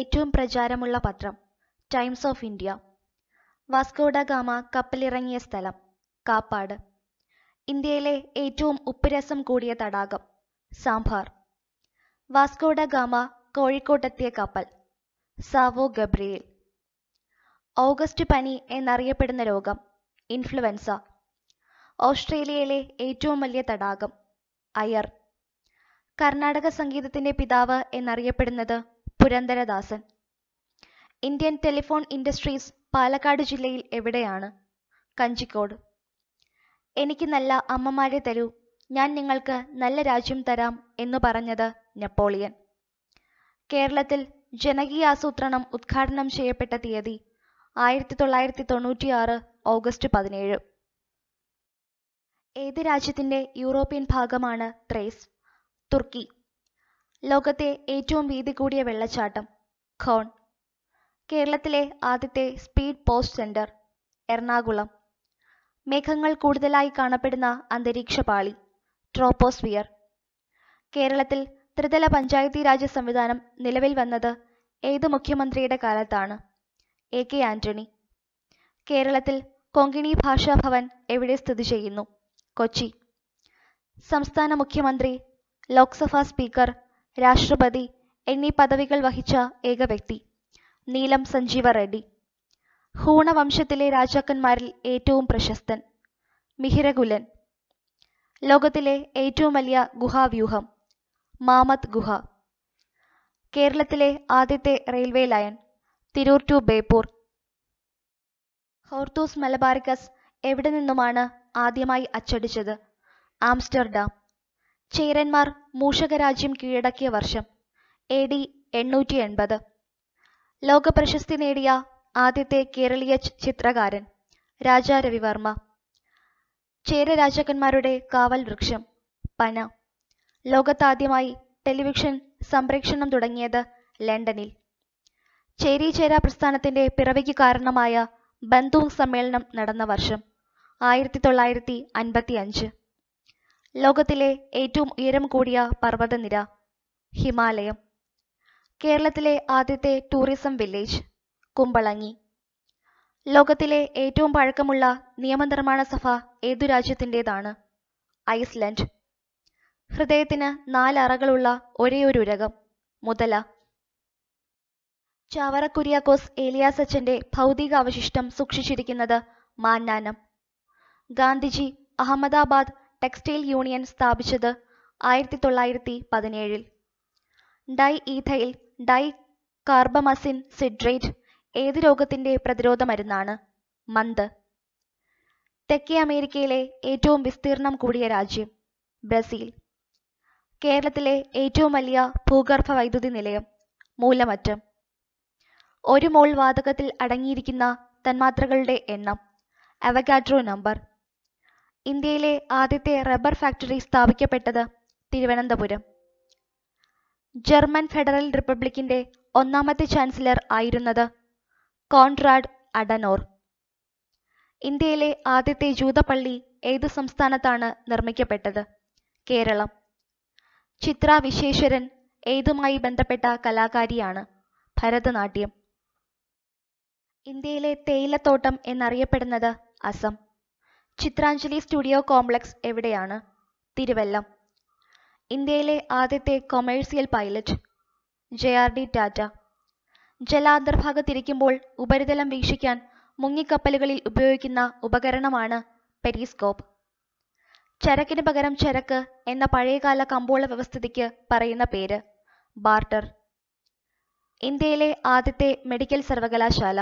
ഏറ്റവും പ്രചാരമുള്ള പത്രം Times of India Vasco da Gama കപ്പലിറങ്ങിയ സ്ഥലം കാപ്പാട് ഇന്ത്യയിലെ ഏറ്റവും ഉപ്പുരസം കൂടിയ തടാകം സാമ്പാർ വാസ്കോഡ ഗാമ കോഴിക്കോട്ടെത്തിയ കപ്പൽ സാവോ ഗബ്രിയേൽ ഓഗസ്റ്റ് പനി എന്നറിയപ്പെടുന്ന രോഗം ഇൻഫ്ലുവൻസ ഓസ്ട്രേലിയയിലെ ഏറ്റവും വലിയ തടാകം അയർ കർണാടക സംഗീതത്തിന്റെ പിതാവ് എന്നറിയപ്പെടുന്നത് പുരന്ദരദാസൻ ഇന്ത്യൻ ടെലിഫോൺ ഇൻഡസ്ട്രീസ് പാലക്കാട് ജില്ലയിൽ എവിടെയാണ് കഞ്ചിക്കോട് എനിക്ക് നല്ല അമ്മമാരെ തരൂ ഞാൻ നിങ്ങൾക്ക് നല്ല രാജ്യം തരാം എന്ന് പറഞ്ഞത് നെപ്പോളിയൻ കേരളത്തിൽ ആസൂത്രണം ഉദ്ഘാടനം ചെയ്യപ്പെട്ട തീയതി ആയിരത്തി തൊള്ളായിരത്തി തൊണ്ണൂറ്റിയാറ് ഓഗസ്റ്റ് പതിനേഴ് ഏത് രാജ്യത്തിന്റെ യൂറോപ്യൻ ഭാഗമാണ് ത്രേസ് തുർക്കി ലോകത്തെ ഏറ്റവും വീതി കൂടിയ വെള്ളച്ചാട്ടം ഖോൺ കേരളത്തിലെ ആദ്യത്തെ സ്പീഡ് പോസ്റ്റ് സെന്റർ എറണാകുളം മേഘങ്ങൾ കൂടുതലായി കാണപ്പെടുന്ന അന്തരീക്ഷ പാളി ട്രോപ്പോസ്ഫിയർ കേരളത്തിൽ ത്രിതല പഞ്ചായത്തി രാജ സംവിധാനം നിലവിൽ വന്നത് ഏത് മുഖ്യമന്ത്രിയുടെ കാലത്താണ് എ കെ ആന്റണി കേരളത്തിൽ കൊങ്കിണി ഭാഷാ ഭവൻ എവിടെ സ്ഥിതി ചെയ്യുന്നു കൊച്ചി സംസ്ഥാന മുഖ്യമന്ത്രി ലോക്സഭാ സ്പീക്കർ രാഷ്ട്രപതി എന്നീ പദവികൾ വഹിച്ച ഏക വ്യക്തി നീലം സഞ്ജീവ റെഡ്ഡി ഹൂണ വംശത്തിലെ രാജാക്കന്മാരിൽ ഏറ്റവും പ്രശസ്തൻ മിഹിരകുലൻ ലോകത്തിലെ ഏറ്റവും വലിയ ഗുഹാവ്യൂഹം മാമത് ഗുഹ കേരളത്തിലെ ആദ്യത്തെ railway line Tirur to Beypore Hortus Malabaricus എവിടെ നിന്നുമാണ് ആദ്യമായി അച്ചടിച്ചത് ആംസ്റ്റർഡാം ചേരന്മാർ മൂഷകരാജ്യം കീഴടക്കിയ വർഷം എ ഡി എണ്ണൂറ്റി എൺപത് ലോകപ്രശസ്തി നേടിയ ആദ്യത്തെ കേരളീയ ചിത്രകാരൻ രാജാ രവിവർമ്മ ചേര രാജാക്കന്മാരുടെ കാവൽ വൃക്ഷം പന ലോകത്താദ്യമായി ടെലിവിഷൻ സംപ്രേക്ഷണം തുടങ്ങിയത് ലണ്ടനിൽ ചേരി ചേര പ്രസ്ഥാനത്തിന്റെ പിറവിക്ക് കാരണമായ ബന്ധു സമ്മേളനം നടന്ന വർഷം ആയിരത്തി തൊള്ളായിരത്തി അൻപത്തി അഞ്ച് ലോകത്തിലെ ഏറ്റവും ഉയരം കൂടിയ പർവ്വതനിര ഹിമാലയം കേരളത്തിലെ ആദ്യത്തെ ടൂറിസം വില്ലേജ് കുമ്പളങ്ങി ലോകത്തിലെ ഏറ്റവും പഴക്കമുള്ള നിയമനിർമ്മാണ സഭ ഏതു രാജ്യത്തിൻ്റെതാണ് ഐസ്ലൻഡ് ഹൃദയത്തിന് നാലറകളുള്ള ഒരേയൊരു രകം മുതല ചാവറ ഏലിയാസ് അച്ഛൻ്റെ ഭൗതിക അവശിഷ്ടം സൂക്ഷിച്ചിരിക്കുന്നത് മാന്നാനം ഗാന്ധിജി അഹമ്മദാബാദ് ടെക്സ്റ്റൈൽ യൂണിയൻ സ്ഥാപിച്ചത് ആയിരത്തി തൊള്ളായിരത്തി പതിനേഴിൽ diethylcarbamazine citrate ഏത് രോഗത്തിൻ്റെ പ്രതിരോധ മരുന്നാണ് മന്ത് തെക്കേ അമേരിക്കയിലെ ഏറ്റവും വിസ്തീർണം കൂടിയ രാജ്യം ബ്രസീൽ കേരളത്തിലെ ഏറ്റവും വലിയ ഭൂഗർഭ വൈദ്യുതി നിലയം മൂലമറ്റം ഒരു മോൾ വാതകത്തിൽ അടങ്ങിയിരിക്കുന്ന തന്മാത്രകളുടെ എണ്ണം അവഗാഡ്രോ നമ്പർ ഇന്ത്യയിലെ ആദ്യത്തെ റബ്ബർ ഫാക്ടറി സ്ഥാപിക്കപ്പെട്ടത് തിരുവനന്തപുരം ജർമ്മൻ ഫെഡറൽ റിപ്പബ്ലിക്കിന്റെ ഒന്നാമത്തെ ചാൻസലർ ആയിരുന്നത് കോൺറാഡ് അഡനോർ ഇന്ത്യയിലെ ആദ്യത്തെ ജൂതപ്പള്ളി ഏത് സംസ്ഥാനത്താണ് നിർമ്മിക്കപ്പെട്ടത് കേരളം ചിത്ര വിശ്വേശ്വരൻ ഏതുമായി ബന്ധപ്പെട്ട കലാകാരിയാണ് ഭരതനാട്യം ഇന്ത്യയിലെ തേയിലത്തോട്ടം എന്നറിയപ്പെടുന്നത് അസം ചിത്രാഞ്ജലി സ്റ്റുഡിയോ കോംപ്ലക്സ് എവിടെയാണ് തിരുവല്ലം ഇന്ത്യയിലെ ആദ്യത്തെ commercial pilot J R D Tata ജലാന്തർഭാഗ ഉപരിതലം വീക്ഷിക്കാൻ മുങ്ങിക്കപ്പലുകളിൽ ഉപയോഗിക്കുന്ന ഉപകരണമാണ് പെരിസ്കോപ്പ് ചരക്കിന് പകരം ചരക്ക് എന്ന പഴയകാല കമ്പോള വ്യവസ്ഥിതിക്ക് പറയുന്ന പേര് ബാർട്ടർ ഇന്ത്യയിലെ ആദ്യത്തെ മെഡിക്കൽ സർവകലാശാല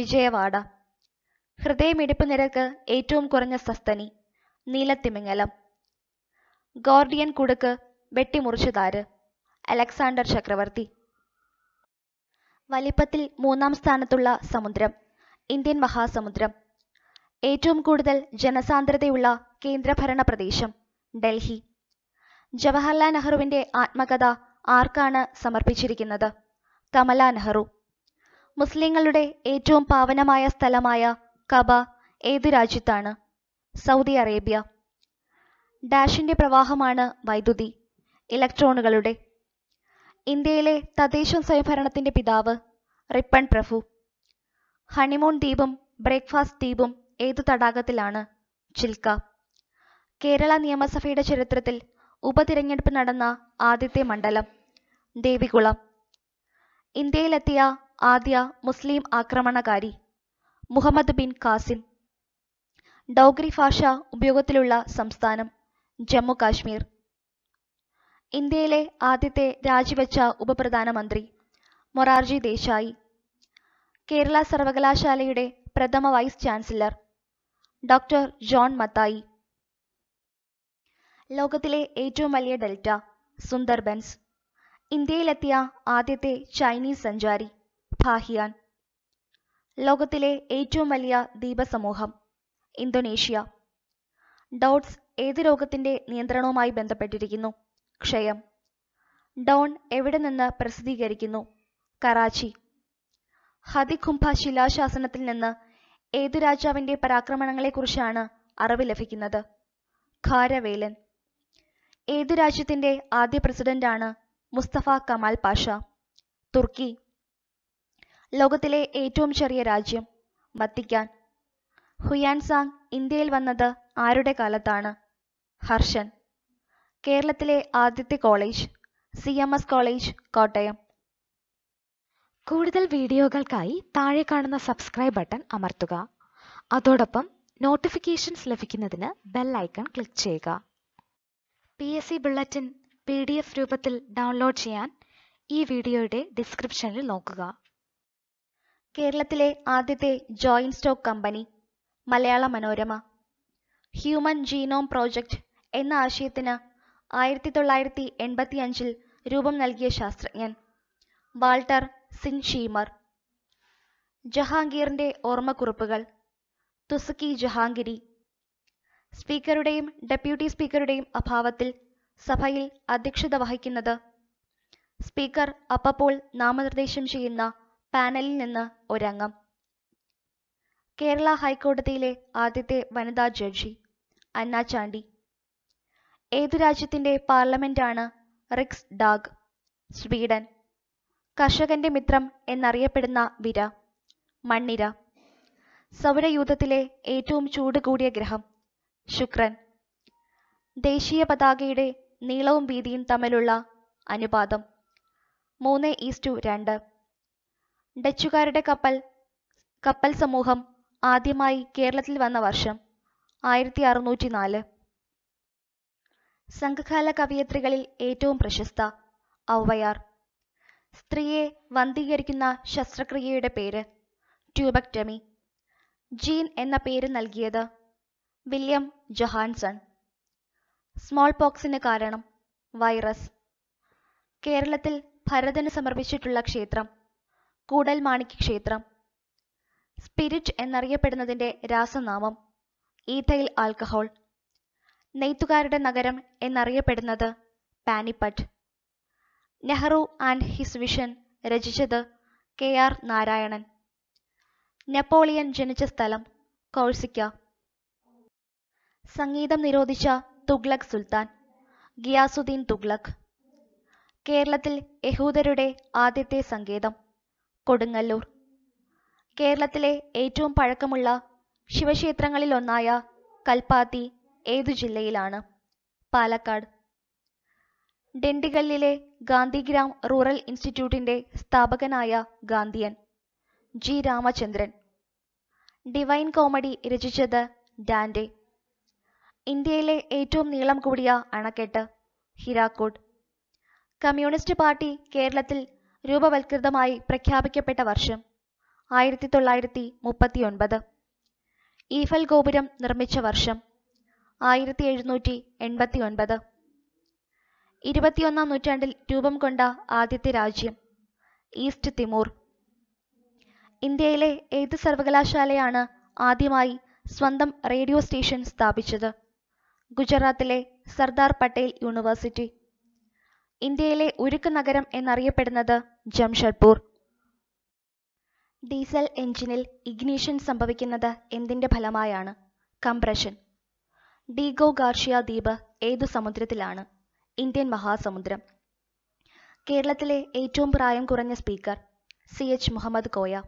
വിജയവാഡ ഹൃദയമിടിപ്പ് നിരക്ക് ഏറ്റവും കുറഞ്ഞ സസ്തനി നീലത്തിമിങ്ങലം ഗോർഡിയൻ കുടുക്ക് വെട്ടിമുറിച്ചുതാര് അലക്സാണ്ടർ ചക്രവർത്തി വലിപ്പത്തിൽ മൂന്നാം സ്ഥാനത്തുള്ള സമുദ്രം ഇന്ത്യൻ മഹാസമുദ്രം ഏറ്റവും കൂടുതൽ ജനസാന്ദ്രതയുള്ള കേന്ദ്രഭരണ പ്രദേശം ഡൽഹി ജവഹർലാൽ നെഹ്റുവിന്റെ ആത്മകഥ ആർക്കാണ് സമർപ്പിച്ചിരിക്കുന്നത് കമലാ നെഹ്റു മുസ്ലിങ്ങളുടെ ഏറ്റവും പാവനമായ സ്ഥലമായ കബ ഏത് രാജ്യത്താണ് സൗദി അറേബ്യ ഡാഷിന്റെ പ്രവാഹമാണ് വൈദ്യുതി ഇലക്ട്രോണുകളുടെ ഇന്ത്യയിലെ തദ്ദേശ സ്വയംഭരണത്തിന്റെ പിതാവ് റിപ്പൺ പ്രഭു ഹണിമൂൺ ദ്വീപും ബ്രേക്ക്ഫാസ്റ്റ് ദ്വീപും ഏത് തടാകത്തിലാണ് ചിൽക്ക കേരള നിയമസഭയുടെ ചരിത്രത്തിൽ ഉപതിരഞ്ഞെടുപ്പ് നടന്ന ആദ്യത്തെ മണ്ഡലം ദേവികുളം ഇന്ത്യയിലെത്തിയ ആദ്യ മുസ്ലിം ആക്രമണകാരി മുഹമ്മദ് ബിൻ കാസിം ഡോഗ്രി ഭാഷ ഉപയോഗത്തിലുള്ള സംസ്ഥാനം ജമ്മു കാശ്മീർ ഇന്ത്യയിലെ ആദ്യത്തെ രാജിവെച്ച ഉപപ്രധാനമന്ത്രി മൊറാർജി ദേശായി കേരള സർവകലാശാലയുടെ പ്രഥമ vice chancellor doctor John Mathai ലോകത്തിലെ ഏറ്റവും വലിയ ഡെൽറ്റ സുന്ദർബൻസ് ഇന്ത്യയിലെത്തിയ ആദ്യത്തെ ചൈനീസ് സഞ്ചാരി ഭാഹിയാൻ ലോകത്തിലെ ഏറ്റവും വലിയ ദ്വീപസമൂഹം ഇന്തോനേഷ്യ ഡൗട്ട്സ് ഏത് രോഗത്തിന്റെ നിയന്ത്രണവുമായി ബന്ധപ്പെട്ടിരിക്കുന്നു ക്ഷയം ഡോൺ എവിടെ നിന്ന് പ്രസിദ്ധീകരിക്കുന്നു കറാച്ചി ഹതികുംഭ ശിലാശാസനത്തിൽ നിന്ന് ഏതു രാജാവിന്റെ പരാക്രമണങ്ങളെക്കുറിച്ചാണ് അറിവ് ലഭിക്കുന്നത് ഖാരവേലൻ ഏതു രാജ്യത്തിന്റെ ആദ്യ പ്രസിഡന്റാണ് മുസ്തഫ കമാൽ പാഷ തുർക്കി ലോകത്തിലെ ഏറ്റവും ചെറിയ രാജ്യം വത്തിക്കാൻ ഹുയാൻസാങ് ഇന്ത്യയിൽ വന്നത് ആരുടെ കാലത്താണ് ഹർഷൻ കേരളത്തിലെ ആദ്യത്തെ college C M S college Kottayam കൂടുതൽ വീഡിയോകൾക്കായി താഴെ കാണുന്ന സബ്സ്ക്രൈബ് ബട്ടൺ അമർത്തുക അതോടൊപ്പം നോട്ടിഫിക്കേഷൻസ് ലഭിക്കുന്നതിന് ബെൽ ഐക്കൺ ക്ലിക്ക് ചെയ്യുക P S C bulletin P D F രൂപത്തിൽ ഡൗൺലോഡ് ചെയ്യാൻ ഈ വീഡിയോയുടെ ഡിസ്ക്രിപ്ഷനിൽ നോക്കുക കേരളത്തിലെ ആദ്യത്തെ ജോയിന്റ് സ്റ്റോക്ക് കമ്പനി മലയാള മനോരമ ഹ്യൂമൻ ജീനോം പ്രോജക്റ്റ് എന്ന ആശയത്തിന് ആയിരത്തി തൊള്ളായിരത്തി എൺപത്തി അഞ്ചിൽ രൂപം നൽകിയ ശാസ്ത്രജ്ഞൻ വാൾട്ടർ സിംഗ് ഷീമർ ജഹാംഗീറിന്റെ ഓർമ്മക്കുറിപ്പുകൾ തുസുക്കി ജഹാംഗിരി സ്പീക്കറുടെയും ഡെപ്യൂട്ടി സ്പീക്കറുടെയും അഭാവത്തിൽ സഭയിൽ അധ്യക്ഷത വഹിക്കുന്നത് സ്പീക്കർ അപ്പപ്പോൾ നാമനിർദ്ദേശം ചെയ്യുന്ന പാനലിൽ നിന്ന് ഒരംഗം കേരള ഹൈക്കോടതിയിലെ ആദ്യത്തെ വനിതാ ജഡ്ജി അന്ന ചാണ്ടി ഏതു രാജ്യത്തിന്റെ പാർലമെന്റാണ് റിക്സ് ഡാഗ് സ്വീഡൻ കർഷകന്റെ മിത്രം എന്നറിയപ്പെടുന്ന വിര മണ്ണിര സൗരയൂഥത്തിലെ ഏറ്റവും ചൂട് കൂടിയ ഗ്രഹം ശുക്രൻ ദേശീയ പതാകയുടെ നീളവും വീതിയും തമ്മിലുള്ള അനുപാതം മൂന്ന് ഈസ്റ്റു രണ്ട് ഡച്ചുകാരുടെ കപ്പൽ കപ്പൽ സമൂഹം ആദ്യമായി കേരളത്തിൽ വന്ന വർഷം ആയിരത്തി അറുന്നൂറ്റി നാല് സംഘകാല കവയത്രികളിൽ ഏറ്റവും പ്രശസ്ത ഔവയാർ സ്ത്രീയെ വന്ധീകരിക്കുന്ന ശസ്ത്രക്രിയയുടെ പേര് ട്യൂബക്ടമി ജീൻ എന്ന പേര് നൽകിയത് വില്യം ജൊഹാൻസൺ സ്മോൾ പോക്സിന് കാരണം വൈറസ് കേരളത്തിൽ ഭരതന് സമർപ്പിച്ചിട്ടുള്ള ക്ഷേത്രം കൂടൽമാണിക്യ ക്ഷേത്രം സ്പിരിറ്റ് എന്നറിയപ്പെടുന്നതിന്റെ രാസനാമം ഈഥയിൽ ആൽക്കഹോൾ നെയ്ത്തുകാരുടെ നഗരം എന്നറിയപ്പെടുന്നത് Panipat Nehru and his vision രചിച്ചത് കെ ആർ നാരായണൻ നെപ്പോളിയൻ ജനിച്ച സ്ഥലം കോഴ്സിക്ക സംഗീതം നിരോധിച്ച തുഗ്ലക് സുൽത്താൻ ഗിയാസുദ്ദീൻ തുഗ്ലക് കേരളത്തിൽ യഹൂദരുടെ ആദ്യത്തെ സങ്കേതം കൊടുങ്ങല്ലൂർ കേരളത്തിലെ ഏറ്റവും പഴക്കമുള്ള ശിവക്ഷേത്രങ്ങളിൽ ഒന്നായ കൽപ്പാത്തി ഏതു ജില്ലയിലാണ് പാലക്കാട് ഡിണ്ടിഗല്ലിലെ ഗാന്ധിഗ്രാം റൂറൽ ഇൻസ്റ്റിറ്റ്യൂട്ടിന്റെ സ്ഥാപകനായ Gandhian G Ramachandran divine comedy രചിച്ചത് ഡാൻഡെ ഇന്ത്യയിലെ ഏറ്റവും നീളം കൂടിയ അണക്കെട്ട് ഹിരാക്കോട് കമ്മ്യൂണിസ്റ്റ് പാർട്ടി കേരളത്തിൽ രൂപവൽകൃതമായി പ്രഖ്യാപിക്കപ്പെട്ട വർഷം ആയിരത്തി തൊള്ളായിരത്തി മുപ്പത്തിയൊൻപത് ഈഫൽ ഗോപുരം നിർമ്മിച്ച വർഷം ആയിരത്തി എഴുന്നൂറ്റി എൺപത്തി ഒൻപത് ഇരുപത്തിയൊന്നാം നൂറ്റാണ്ടിൽ രൂപം കൊണ്ട ആദ്യത്തെ രാജ്യം ഈസ്റ്റ് തിമൂർ ഇന്ത്യയിലെ ഏത് സർവകലാശാലയാണ് ആദ്യമായി സ്വന്തം റേഡിയോ സ്റ്റേഷൻ സ്ഥാപിച്ചത് ഗുജറാത്തിലെ സർദാർ പട്ടേൽ യൂണിവേഴ്സിറ്റി ഇന്ത്യയിലെ ഉരുക്ക് നഗരം എന്നറിയപ്പെടുന്നത് ജംഷഡ്പൂർ ഡീസൽ എഞ്ചിനിൽ ഇഗ്നിഷൻ സംഭവിക്കുന്നത് എന്തിന്റെ ഫലമായാണ് കംപ്രഷൻ ഡീഗോ ഗാർഷിയ ദ്വീപ് ഏതു സമുദ്രത്തിലാണ് ഇന്ത്യൻ മഹാസമുദ്രം കേരളത്തിലെ ഏറ്റവും പ്രായം കുറഞ്ഞ speaker C H Muhammad Koya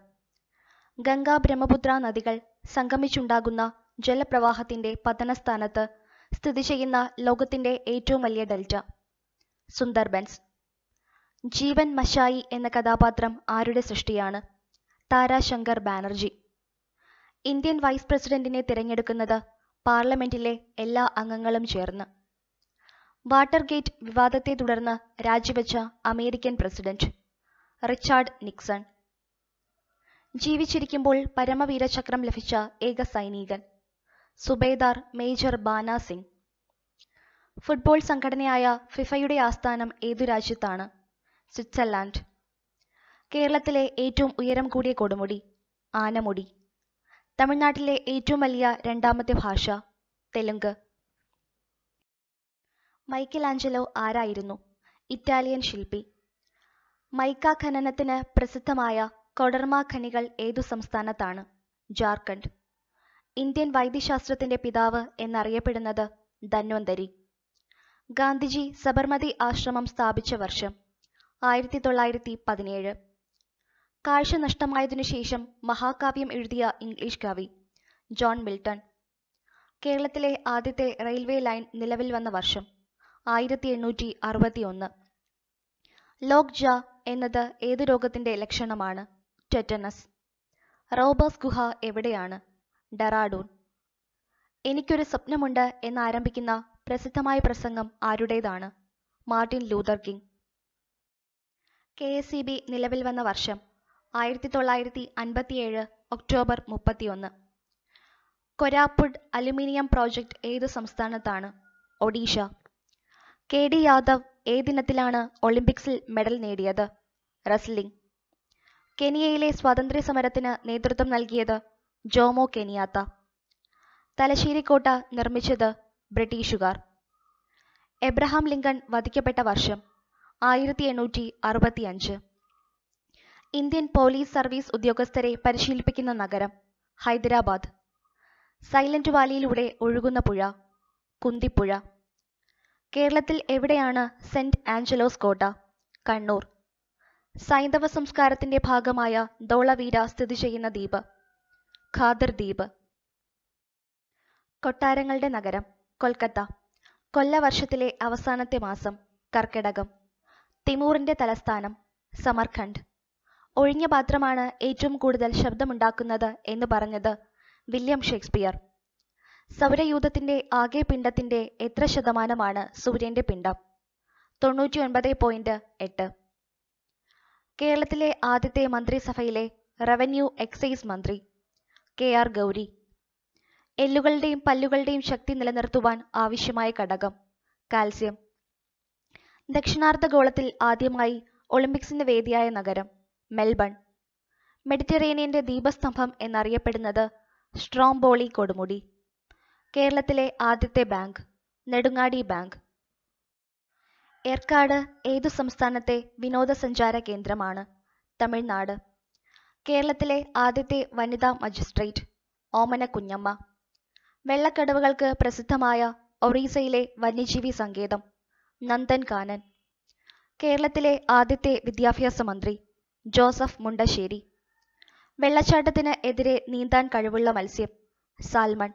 Ganga Brahmaputra നദികൾ സംഗമിച്ചുണ്ടാകുന്ന ജലപ്രവാഹത്തിന്റെ പതനസ്ഥാനത്ത് സ്ഥിതി ചെയ്യുന്ന ലോകത്തിൻ്റെ ഏറ്റവും വലിയ ഡെൽറ്റ സുന്ദർബൻസ് ജീവൻ മശായി എന്ന കഥാപാത്രം ആരുടെ സൃഷ്ടിയാണ് താരാശങ്കർ ബാനർജി ഇന്ത്യൻ വൈസ് പ്രസിഡന്റിനെ തിരഞ്ഞെടുക്കുന്നത് പാർലമെന്റിലെ എല്ലാ അംഗങ്ങളും ചേർന്ന് വാട്ടർ ഗേറ്റ് വിവാദത്തെ തുടർന്ന് രാജിവെച്ച അമേരിക്കൻ പ്രസിഡന്റ് റിച്ചാർഡ് നിക്സൺ ജീവിച്ചിരിക്കുമ്പോൾ പരമവീരചക്രം ലഭിച്ച ഏക സൈനികൻ സുബേദാർ മേജർ ബാന സിംഗ് ഫുട്ബോൾ സംഘടനയായ ഫിഫയുടെ ആസ്ഥാനം ഏതു രാജ്യത്താണ് സ്വിറ്റ്സർലാൻഡ് കേരളത്തിലെ ഏറ്റവും ഉയരം കൂടിയ കൊടുമുടി ആനമുടി തമിഴ്നാട്ടിലെ ഏറ്റവും വലിയ രണ്ടാമത്തെ ഭാഷ തെലുങ്ക് മൈക്കലാഞ്ചലോ ആരായിരുന്നു ഇറ്റാലിയൻ ശില്പി മൈക്ക ഖനനത്തിന് പ്രസിദ്ധമായ കൊടർമ ഖനികൾ ഏതു സംസ്ഥാനത്താണ് ജാർഖണ്ഡ് ഇന്ത്യൻ വൈദ്യശാസ്ത്രത്തിന്റെ പിതാവ് എന്നറിയപ്പെടുന്നത് ധന്വന്തരി ഗാന്ധിജി സബർമതി ആശ്രമം സ്ഥാപിച്ച വർഷം ആയിരത്തി തൊള്ളായിരത്തി പതിനേഴ് കാഴ്ച നഷ്ടമായതിനു ശേഷം മഹാകാവ്യം എഴുതിയ ഇംഗ്ലീഷ് കവി ജോൺ മിൽട്ടൺ കേരളത്തിലെ ആദ്യത്തെ റെയിൽവേ ലൈൻ നിലവിൽ വന്ന വർഷം ആയിരത്തി എണ്ണൂറ്റി ലോക് ലോക്ജ എന്നത് ഏത് രോഗത്തിന്റെ ലക്ഷണമാണ് ടെറ്റനസ് റോബസ് ഗുഹ എവിടെയാണ് ഡെറാഡൂൺ എനിക്കൊരു സ്വപ്നമുണ്ട് എന്നാരംഭിക്കുന്ന പ്രസിദ്ധമായ പ്രസംഗം ആരുടേതാണ് Martin Luther King K S E B നിലവിൽ വന്ന വർഷം ആയിരത്തി തൊള്ളായിരത്തി അൻപത്തിയേഴ് ഒക്ടോബർ മുപ്പത്തിയൊന്ന് കൊരാപ്പുഡ് അലുമിനിയം പ്രോജക്റ്റ് ഏത് സംസ്ഥാനത്താണ് ഒഡീഷ കെ ഡി യാദവ് ഏതിനത്തിലാണ് ഒളിമ്പിക്സിൽ മെഡൽ നേടിയത് റസ്ലിംഗ് കെനിയയിലെ സ്വാതന്ത്ര്യ സമരത്തിന് നേതൃത്വം നൽകിയത് ജോമോ കെനിയാത്ത തലശ്ശേരിക്കോട്ട നിർമ്മിച്ചത് ബ്രിട്ടീഷുകാർ എബ്രഹാം ലിങ്കൺ വധിക്കപ്പെട്ട വർഷം ആയിരത്തി എണ്ണൂറ്റി അഞ്ച് ഇന്ത്യൻ പോലീസ് സർവീസ് ഉദ്യോഗസ്ഥരെ പരിശീലിപ്പിക്കുന്ന നഗരം ഹൈദരാബാദ് സൈലന്റ് വാലിയിലൂടെ ഒഴുകുന്ന പുഴ കുന്തിപ്പുഴ കേരളത്തിൽ എവിടെയാണ് സെന്റ് ആഞ്ചലോസ് കോട്ട കണ്ണൂർ സൈന്ധവ സംസ്കാരത്തിന്റെ ഭാഗമായ ദോളവീര സ്ഥിതി ചെയ്യുന്ന ദ്വീപ് ഖാദർ ദ്വീപ് കൊട്ടാരങ്ങളുടെ നഗരം കൊൽക്കത്ത കൊല്ലവർഷത്തിലെ അവസാനത്തെ മാസം കർക്കിടകം തിമൂറിന്റെ തലസ്ഥാനം സമർഖണ്ഡ് ഒഴിഞ്ഞ പാത്രമാണ് ഏറ്റവും കൂടുതൽ ശബ്ദമുണ്ടാക്കുന്നത് എന്ന് പറഞ്ഞത് വില്യം ഷേക്സ്പിയർ സൗരയൂഥത്തിന്റെ ആകെ പിണ്ഡത്തിന്റെ എത്ര ശതമാനമാണ് സൂര്യന്റെ പിണ്ഡം തൊണ്ണൂറ്റി പോയിന്റ് എട്ട് കേരളത്തിലെ ആദ്യത്തെ മന്ത്രിസഭയിലെ റവന്യൂ എക്സൈസ് മന്ത്രി കെ ആർ ഗൗരി എല്ലുകളുടെയും പല്ലുകളുടെയും ശക്തി നിലനിർത്തുവാൻ ആവശ്യമായ ഘടകം കാൽസ്യം ദക്ഷിണാർദ്ധഗോളത്തിൽ ആദ്യമായി ഒളിമ്പിക്സിന്റെ വേദിയായ നഗരം മെൽബൺ മെഡിറ്ററേനിയന്റെ ദീപസ്തംഭം എന്നറിയപ്പെടുന്നത് സ്ട്രോംബോളി കൊടുമുടി കേരളത്തിലെ ആദ്യത്തെ ബാങ്ക് നെടുങ്ങാടി ബാങ്ക് ഏർക്കാട് ഏതു സംസ്ഥാനത്തെ വിനോദസഞ്ചാര കേന്ദ്രമാണ് തമിഴ്നാട് കേരളത്തിലെ ആദ്യത്തെ വനിതാ മജിസ്ട്രേറ്റ് ഓമന കുഞ്ഞമ്മ വെള്ളക്കടവുകൾക്ക് പ്രസിദ്ധമായ ഒറീസയിലെ വന്യജീവി സങ്കേതം നന്ദൻകാനൻ കേരളത്തിലെ ആദ്യത്തെ വിദ്യാഭ്യാസ മന്ത്രി ജോസഫ് മുണ്ടശ്ശേരി വെള്ളച്ചാട്ടത്തിന് എതിരെ നീന്താൻ കഴിവുള്ള മത്സ്യം സാൽമൺ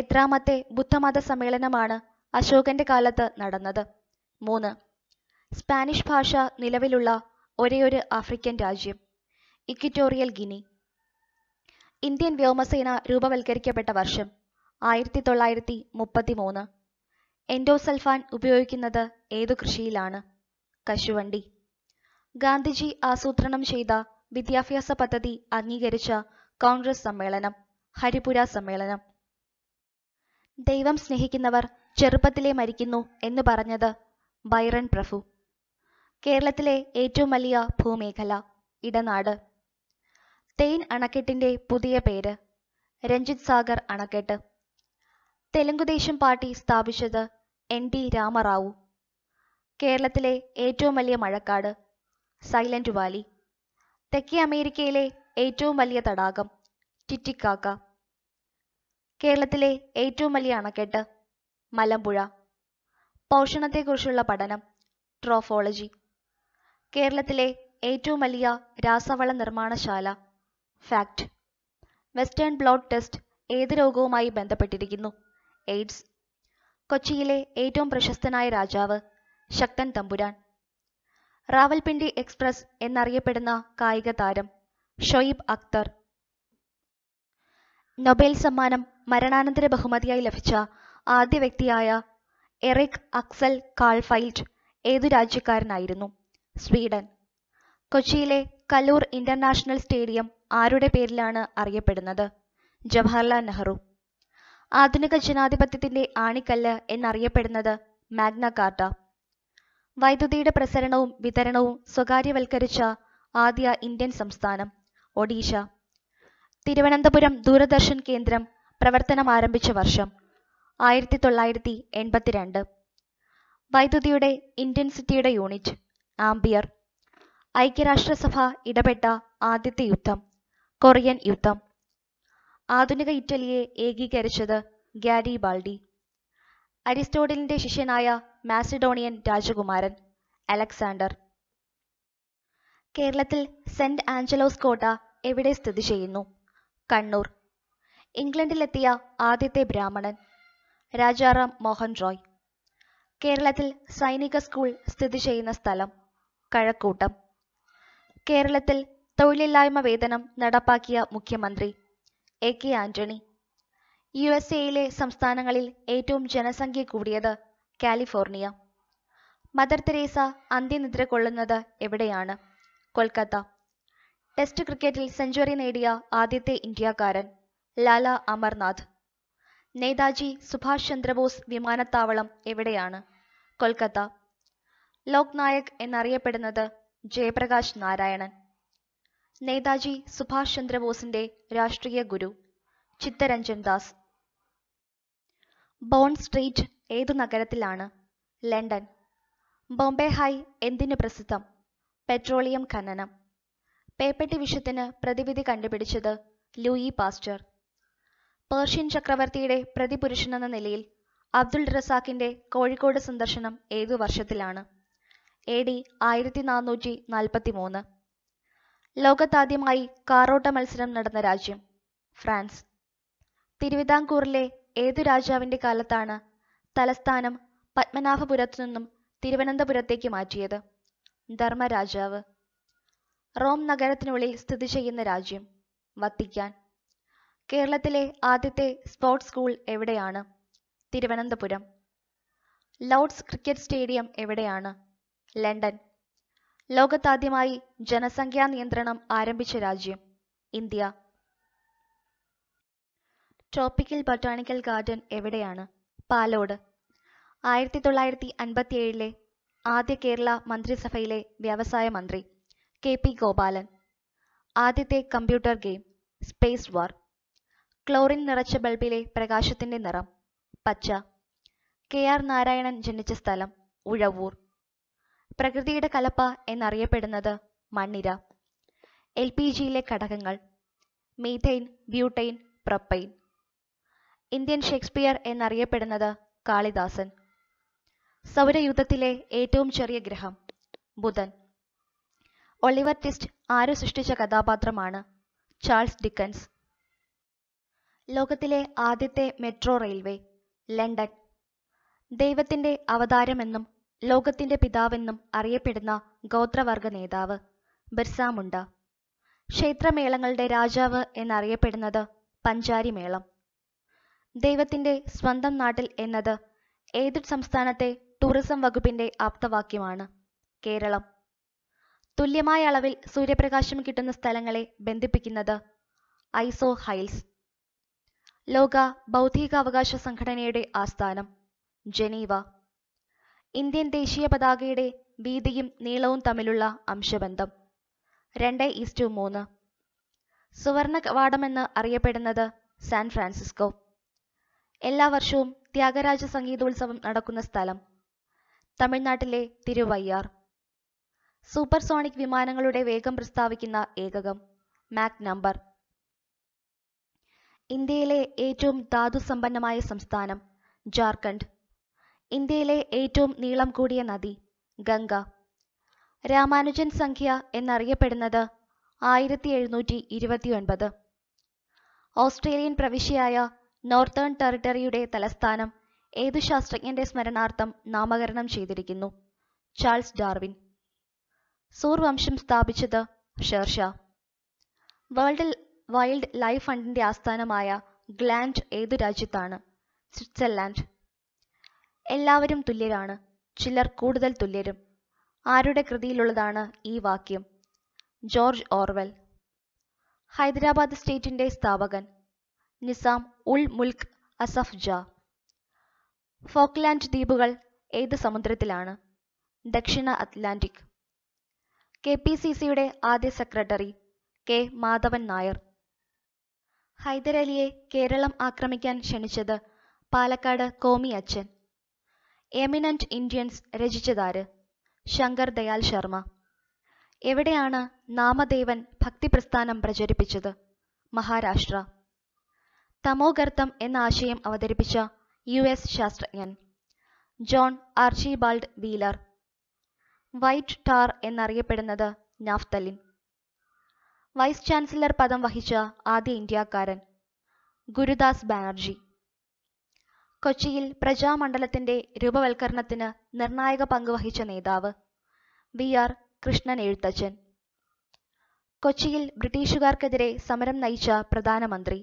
എത്രാമത്തെ ബുദ്ധമത സമ്മേളനമാണ് അശോകന്റെ കാലത്ത് നടന്നത് മൂന്ന് സ്പാനിഷ് ഭാഷ നിലവിലുള്ള ഒരേയൊരു ആഫ്രിക്കൻ രാജ്യം ഇക്വിറ്റോറിയൽ ഗിനി ഇന്ത്യൻ വ്യോമസേന രൂപവൽക്കരിക്കപ്പെട്ട വർഷം ആയിരത്തി തൊള്ളായിരത്തി മുപ്പത്തി മൂന്ന് എൻഡോസൾഫാൻ ഉപയോഗിക്കുന്നത് ഏതു കൃഷിയിലാണ് കശുവണ്ടി ഗാന്ധിജി ആസൂത്രണം ചെയ്ത വിദ്യാഭ്യാസ പദ്ധതി അംഗീകരിച്ച കോൺഗ്രസ് സമ്മേളനം ഹരിപുര സമ്മേളനം ദൈവം സ്നേഹിക്കുന്നവർ ചെറുപ്പത്തിലെ മരിക്കുന്നു എന്ന് പറഞ്ഞത് ബൈറൺ പ്രഭു കേരളത്തിലെ ഏറ്റവും വലിയ ഭൂമേഖല ഇടനാട് തേൻ അണക്കെട്ടിന്റെ പുതിയ പേര് രഞ്ജിത് സാഗർ അണക്കെട്ട് തെലുങ്കുദേശം പാർട്ടി സ്ഥാപിച്ചത് എൻ ടി രാമറാവു കേരളത്തിലെ ഏറ്റവും വലിയ മഴക്കാട് സൈലന്റ് വാലി തെക്കേ അമേരിക്കയിലെ ഏറ്റവും വലിയ തടാകം ചിറ്റിക്കാക്ക കേരളത്തിലെ ഏറ്റവും വലിയ അണക്കെട്ട് മലമ്പുഴ പോഷണത്തെക്കുറിച്ചുള്ള പഠനം ട്രോഫോളജി കേരളത്തിലെ ഏറ്റവും വലിയ രാസവള നിർമ്മാണശാല ഫാക്ട് വെസ്റ്റേൺ ബ്ലോട്ട് ടെസ്റ്റ് ഏത് രോഗവുമായി ബന്ധപ്പെട്ടിരിക്കുന്നു എയ്ഡ്സ് കൊച്ചിയിലെ ഏറ്റവും പ്രശസ്തനായ രാജാവ് ശക്തൻ തമ്പുരാൻ റാവൽപിണ്ടി എക്സ്പ്രസ് എന്നറിയപ്പെടുന്ന കായിക താരം ഷൊയിബ് അക്തർ നൊബേൽ സമ്മാനം മരണാനന്തര ബഹുമതിയായി ലഭിച്ച ആദ്യ വ്യക്തിയായ എറിക് അക്സൽ കാൾഫൈൽറ്റ് ഏതു രാജ്യക്കാരനായിരുന്നു സ്വീഡൻ കൊച്ചിയിലെ കലൂർ ഇന്റർനാഷണൽ സ്റ്റേഡിയം ആരുടെ പേരിലാണ് അറിയപ്പെടുന്നത് ജവഹർലാൽ നെഹ്റു ആധുനിക ജനാധിപത്യത്തിന്റെ ആണിക്കല്ല് എന്നറിയപ്പെടുന്നത് മാഗ്ന കാർട്ട വൈദ്യുതിയുടെ പ്രസരണവും വിതരണവും സ്വകാര്യവൽക്കരിച്ച ആദ്യ ഇന്ത്യൻ സംസ്ഥാനം ഒഡീഷ തിരുവനന്തപുരം ദൂരദർശൻ കേന്ദ്രം പ്രവർത്തനം ആരംഭിച്ച വർഷം ആയിരത്തി തൊള്ളായിരത്തി എൺപത്തിരണ്ട് വൈദ്യുതിയുടെ ഇന്റൻസിറ്റിയുടെ യൂണിറ്റ് ആംബിയർ ഐക്യരാഷ്ട്രസഭ ഇടപെട്ട ആദ്യത്തെ യുദ്ധം കൊറിയൻ യുദ്ധം ആധുനിക ഇറ്റലിയെ ഏകീകരിച്ചത് ഗാരിബാൾഡി അരിസ്റ്റോട്ടിലിന്റെ ശിഷ്യനായ മാസിഡോണിയൻ രാജകുമാരൻ അലക്സാണ്ടർ കേരളത്തിൽ സെന്റ് ആഞ്ചലോസ് കോട്ട എവിടെ സ്ഥിതി ചെയ്യുന്നു കണ്ണൂർ ഇംഗ്ലണ്ടിലെത്തിയ ആദ്യത്തെ ബ്രാഹ്മണൻ രാജാറാം മോഹൻ റോയ് കേരളത്തിൽ സൈനിക സ്കൂൾ സ്ഥിതി ചെയ്യുന്ന സ്ഥലം കഴക്കൂട്ടം കേരളത്തിൽ തൊഴിലില്ലായ്മ വേതനം നടപ്പാക്കിയ മുഖ്യമന്ത്രി A K Antony U S എയിലെ സംസ്ഥാനങ്ങളിൽ ഏറ്റവും ജനസംഖ്യ കൂടിയത് കാലിഫോർണിയ മദർ തെരേസ അന്ത്യനിദ്ര കൊള്ളുന്നത് എവിടെയാണ് കൊൽക്കത്ത ടെസ്റ്റ് ക്രിക്കറ്റിൽ സെഞ്ചുറി നേടിയ ആദ്യത്തെ ഇന്ത്യക്കാരൻ ലാല അമർനാഥ് നേതാജി സുഭാഷ് ചന്ദ്രബോസ് വിമാനത്താവളം എവിടെയാണ് കൊൽക്കത്ത ലോക്നായക് എന്നറിയപ്പെടുന്നത് ജയപ്രകാശ് നാരായണൻ നേതാജി സുഭാഷ് ചന്ദ്രബോസിന്റെ രാഷ്ട്രീയ ഗുരു ചിത്തരഞ്ജൻ ദാസ് ബോൺ സ്ട്രീറ്റ് ഏതു നഗരത്തിലാണ് ലണ്ടൻ ബോംബെ ഹൈ എന്തിനു പ്രസിദ്ധം പെട്രോളിയം ഖനനം പേപ്പട്ടി വിഷത്തിന് പ്രതിവിധി കണ്ടുപിടിച്ചത് ലൂയി പാസ്റ്റർ പേർഷ്യൻ ചക്രവർത്തിയുടെ പ്രതിപുരുഷനെന്ന നിലയിൽ അബ്ദുൾ റസാഖിന്റെ കോഴിക്കോട് സന്ദർശനം ഏതു വർഷത്തിലാണ് എ ഡി ആയിരത്തി നാനൂറ്റി നാൽപ്പത്തി മൂന്ന് ലോകത്താദ്യമായി കാറോട്ട മത്സരം നടന്ന രാജ്യം ഫ്രാൻസ് തിരുവിതാംകൂറിലെ ഏതു രാജാവിന്റെ കാലത്താണ് തലസ്ഥാനം പത്മനാഭപുരത്തു നിന്നും തിരുവനന്തപുരത്തേക്ക് മാറ്റിയത് ധർമ്മരാജാവ് റോം നഗരത്തിനുള്ളിൽ സ്ഥിതി ചെയ്യുന്ന രാജ്യം വത്തിക്കാൻ കേരളത്തിലെ ആദ്യത്തെ സ്പോർട്സ് സ്കൂൾ എവിടെയാണ് തിരുവനന്തപുരം ലോർഡ്സ് ക്രിക്കറ്റ് സ്റ്റേഡിയം എവിടെയാണ് ലണ്ടൻ ലോകത്താദ്യമായി ജനസംഖ്യാ നിയന്ത്രണം ആരംഭിച്ച രാജ്യം ഇന്ത്യ ട്രോപ്പിക്കൽ ബൊട്ടാണിക്കൽ ഗാർഡൻ എവിടെയാണ് പാലോട് ആയിരത്തി തൊള്ളായിരത്തി അൻപത്തിയേഴിലെ ആദ്യ കേരള മന്ത്രിസഭയിലെ വ്യവസായ മന്ത്രി കെ പി ഗോപാലൻ ആദ്യത്തെ computer game space war chlorine നിറച്ച ബൾബിലെ പ്രകാശത്തിന്റെ നിറം പച്ച കെ ആർ നാരായണൻ ജനിച്ച സ്ഥലം ഉഴവൂർ പ്രകൃതിയുടെ കലപ്പ എന്നറിയപ്പെടുന്നത് മണ്ണിര എൽ പി ജിയിലെ ഘടകങ്ങൾ methane butane propane Indian Shakespeare എന്നറിയപ്പെടുന്നത് കാളിദാസൻ സൗരയുദ്ധത്തിലെ ഏറ്റവും ചെറിയ ഗ്രഹം ബുധൻ ഒളിവർ ടിസ്റ്റ് ആര് സൃഷ്ടിച്ച കഥാപാത്രമാണ് ചാൾസ് ഡിക്കൻസ് ലോകത്തിലെ ആദ്യത്തെ മെട്രോ റെയിൽവേ ലണ്ടൻ ദൈവത്തിന്റെ അവതാരമെന്നും ലോകത്തിന്റെ പിതാവെന്നും അറിയപ്പെടുന്ന ഗോത്രവർഗ നേതാവ് ബിർസാമുണ്ട ക്ഷേത്രമേളങ്ങളുടെ രാജാവ് എന്നറിയപ്പെടുന്നത് പഞ്ചാരി മേളം ദൈവത്തിന്റെ സ്വന്തം നാട്ടിൽ എന്നത് ഏതു സംസ്ഥാനത്തെ ടൂറിസം വകുപ്പിന്റെ ആപ്തവാക്യമാണ് കേരളം തുല്യമായ അളവിൽ സൂര്യപ്രകാശം കിട്ടുന്ന സ്ഥലങ്ങളെ ബന്ധിപ്പിക്കുന്നത് ഐസോ ഹൈൽസ് ലോക ബൗദ്ധികാവകാശ സംഘടനയുടെ ആസ്ഥാനം ജനീവ ഇന്ത്യൻ ദേശീയ പതാകയുടെ വീതിയും നീളവും തമ്മിലുള്ള അംശബന്ധം രണ്ട് ഈസ്റ്റു മൂന്ന് സുവർണ കവാടമെന്ന് അറിയപ്പെടുന്നത് സാൻ ഫ്രാൻസിസ്കോ എല്ലാ വർഷവും ത്യാഗരാജ സംഗീതോത്സവം നടക്കുന്ന സ്ഥലം തമിഴ്നാട്ടിലെ തിരുവയ്യാർ സൂപ്പർസോണിക് വിമാനങ്ങളുടെ വേഗം പ്രസ്താവിക്കുന്ന ഏകകം മാക് നമ്പർ ഇന്ത്യയിലെ ഏറ്റവും ധാതുസമ്പന്നമായ സംസ്ഥാനം ജാർഖണ്ഡ് ഇന്ത്യയിലെ ഏറ്റവും നീളം കൂടിയ നദി ഗംഗ രാമാനുജൻ സംഖ്യ എന്നറിയപ്പെടുന്നത് ആയിരത്തി എഴുന്നൂറ്റി ഇരുപത്തിയൊൻപത് ഓസ്ട്രേലിയൻ പ്രവിശ്യയായ നോർത്തേൺ ടെറിട്ടറിയുടെ തലസ്ഥാനം ഏതു ശാസ്ത്രജ്ഞന്റെ സ്മരണാർത്ഥം നാമകരണം ചെയ്തിരിക്കുന്നു ചാൾസ് ഡാർവിൻ സൂർ വംശം സ്ഥാപിച്ചത് ഷേർഷ വേൾഡ് വൈൽഡ് ലൈഫ് ഫണ്ടിന്റെ ആസ്ഥാനമായ ഗ്ലാൻഡ് ഏതു രാജ്യത്താണ് സ്വിറ്റ്സർലാൻഡ് എല്ലാവരും തുല്യരാണ് ചിലർ കൂടുതൽ തുല്യരും ആരുടെ കൃതിയിലുള്ളതാണ് ഈ വാക്യം ജോർജ് ഓർവെൽ ഹൈദരാബാദ് സ്റ്റേറ്റിന്റെ സ്ഥാപകൻ നിസാം ഉൾ മുൽക്ക് അസഫ് ജ ഫോക്ലാൻഡ് ദ്വീപുകൾ ഏത് സമുദ്രത്തിലാണ് ദക്ഷിണ അറ്റ്ലാന്റിക് കെ പി സി സിയുടെ ആദ്യ സെക്രട്ടറി കെ മാധവൻ നായർ ഹൈദരലിയെ കേരളം ആക്രമിക്കാൻ ക്ഷണിച്ചത് പാലക്കാട് കോമി അച്ഛൻ എമിനന്റ് ഇന്ത്യൻസ് രചിച്ചതാര് ശങ്കർ ദയാൽ ശർമ്മ എവിടെയാണ് നാമദേവൻ ഭക്തിപ്രസ്ഥാനം പ്രചരിപ്പിച്ചത് മഹാരാഷ്ട്ര തമോഗർത്തം എന്ന ആശയം അവതരിപ്പിച്ച യു എസ് ശാസ്ത്രജ്ഞൻ John Archibald Wheeler white tar എന്നറിയപ്പെടുന്നത് നാഫ്തലിൻ വൈസ് ചാൻസലർ പദം വഹിച്ച ആദ്യ ഇന്ത്യക്കാരൻ ഗുരുദാസ് ബാനർജി കൊച്ചിയിൽ പ്രജാമണ്ഡലത്തിന്റെ രൂപവൽക്കരണത്തിന് നിർണായക പങ്ക് വഹിച്ച നേതാവ് വി ആർ കൃഷ്ണൻ എഴുത്തച്ഛൻ കൊച്ചിയിൽ ബ്രിട്ടീഷുകാർക്കെതിരെ സമരം നയിച്ച പ്രധാനമന്ത്രി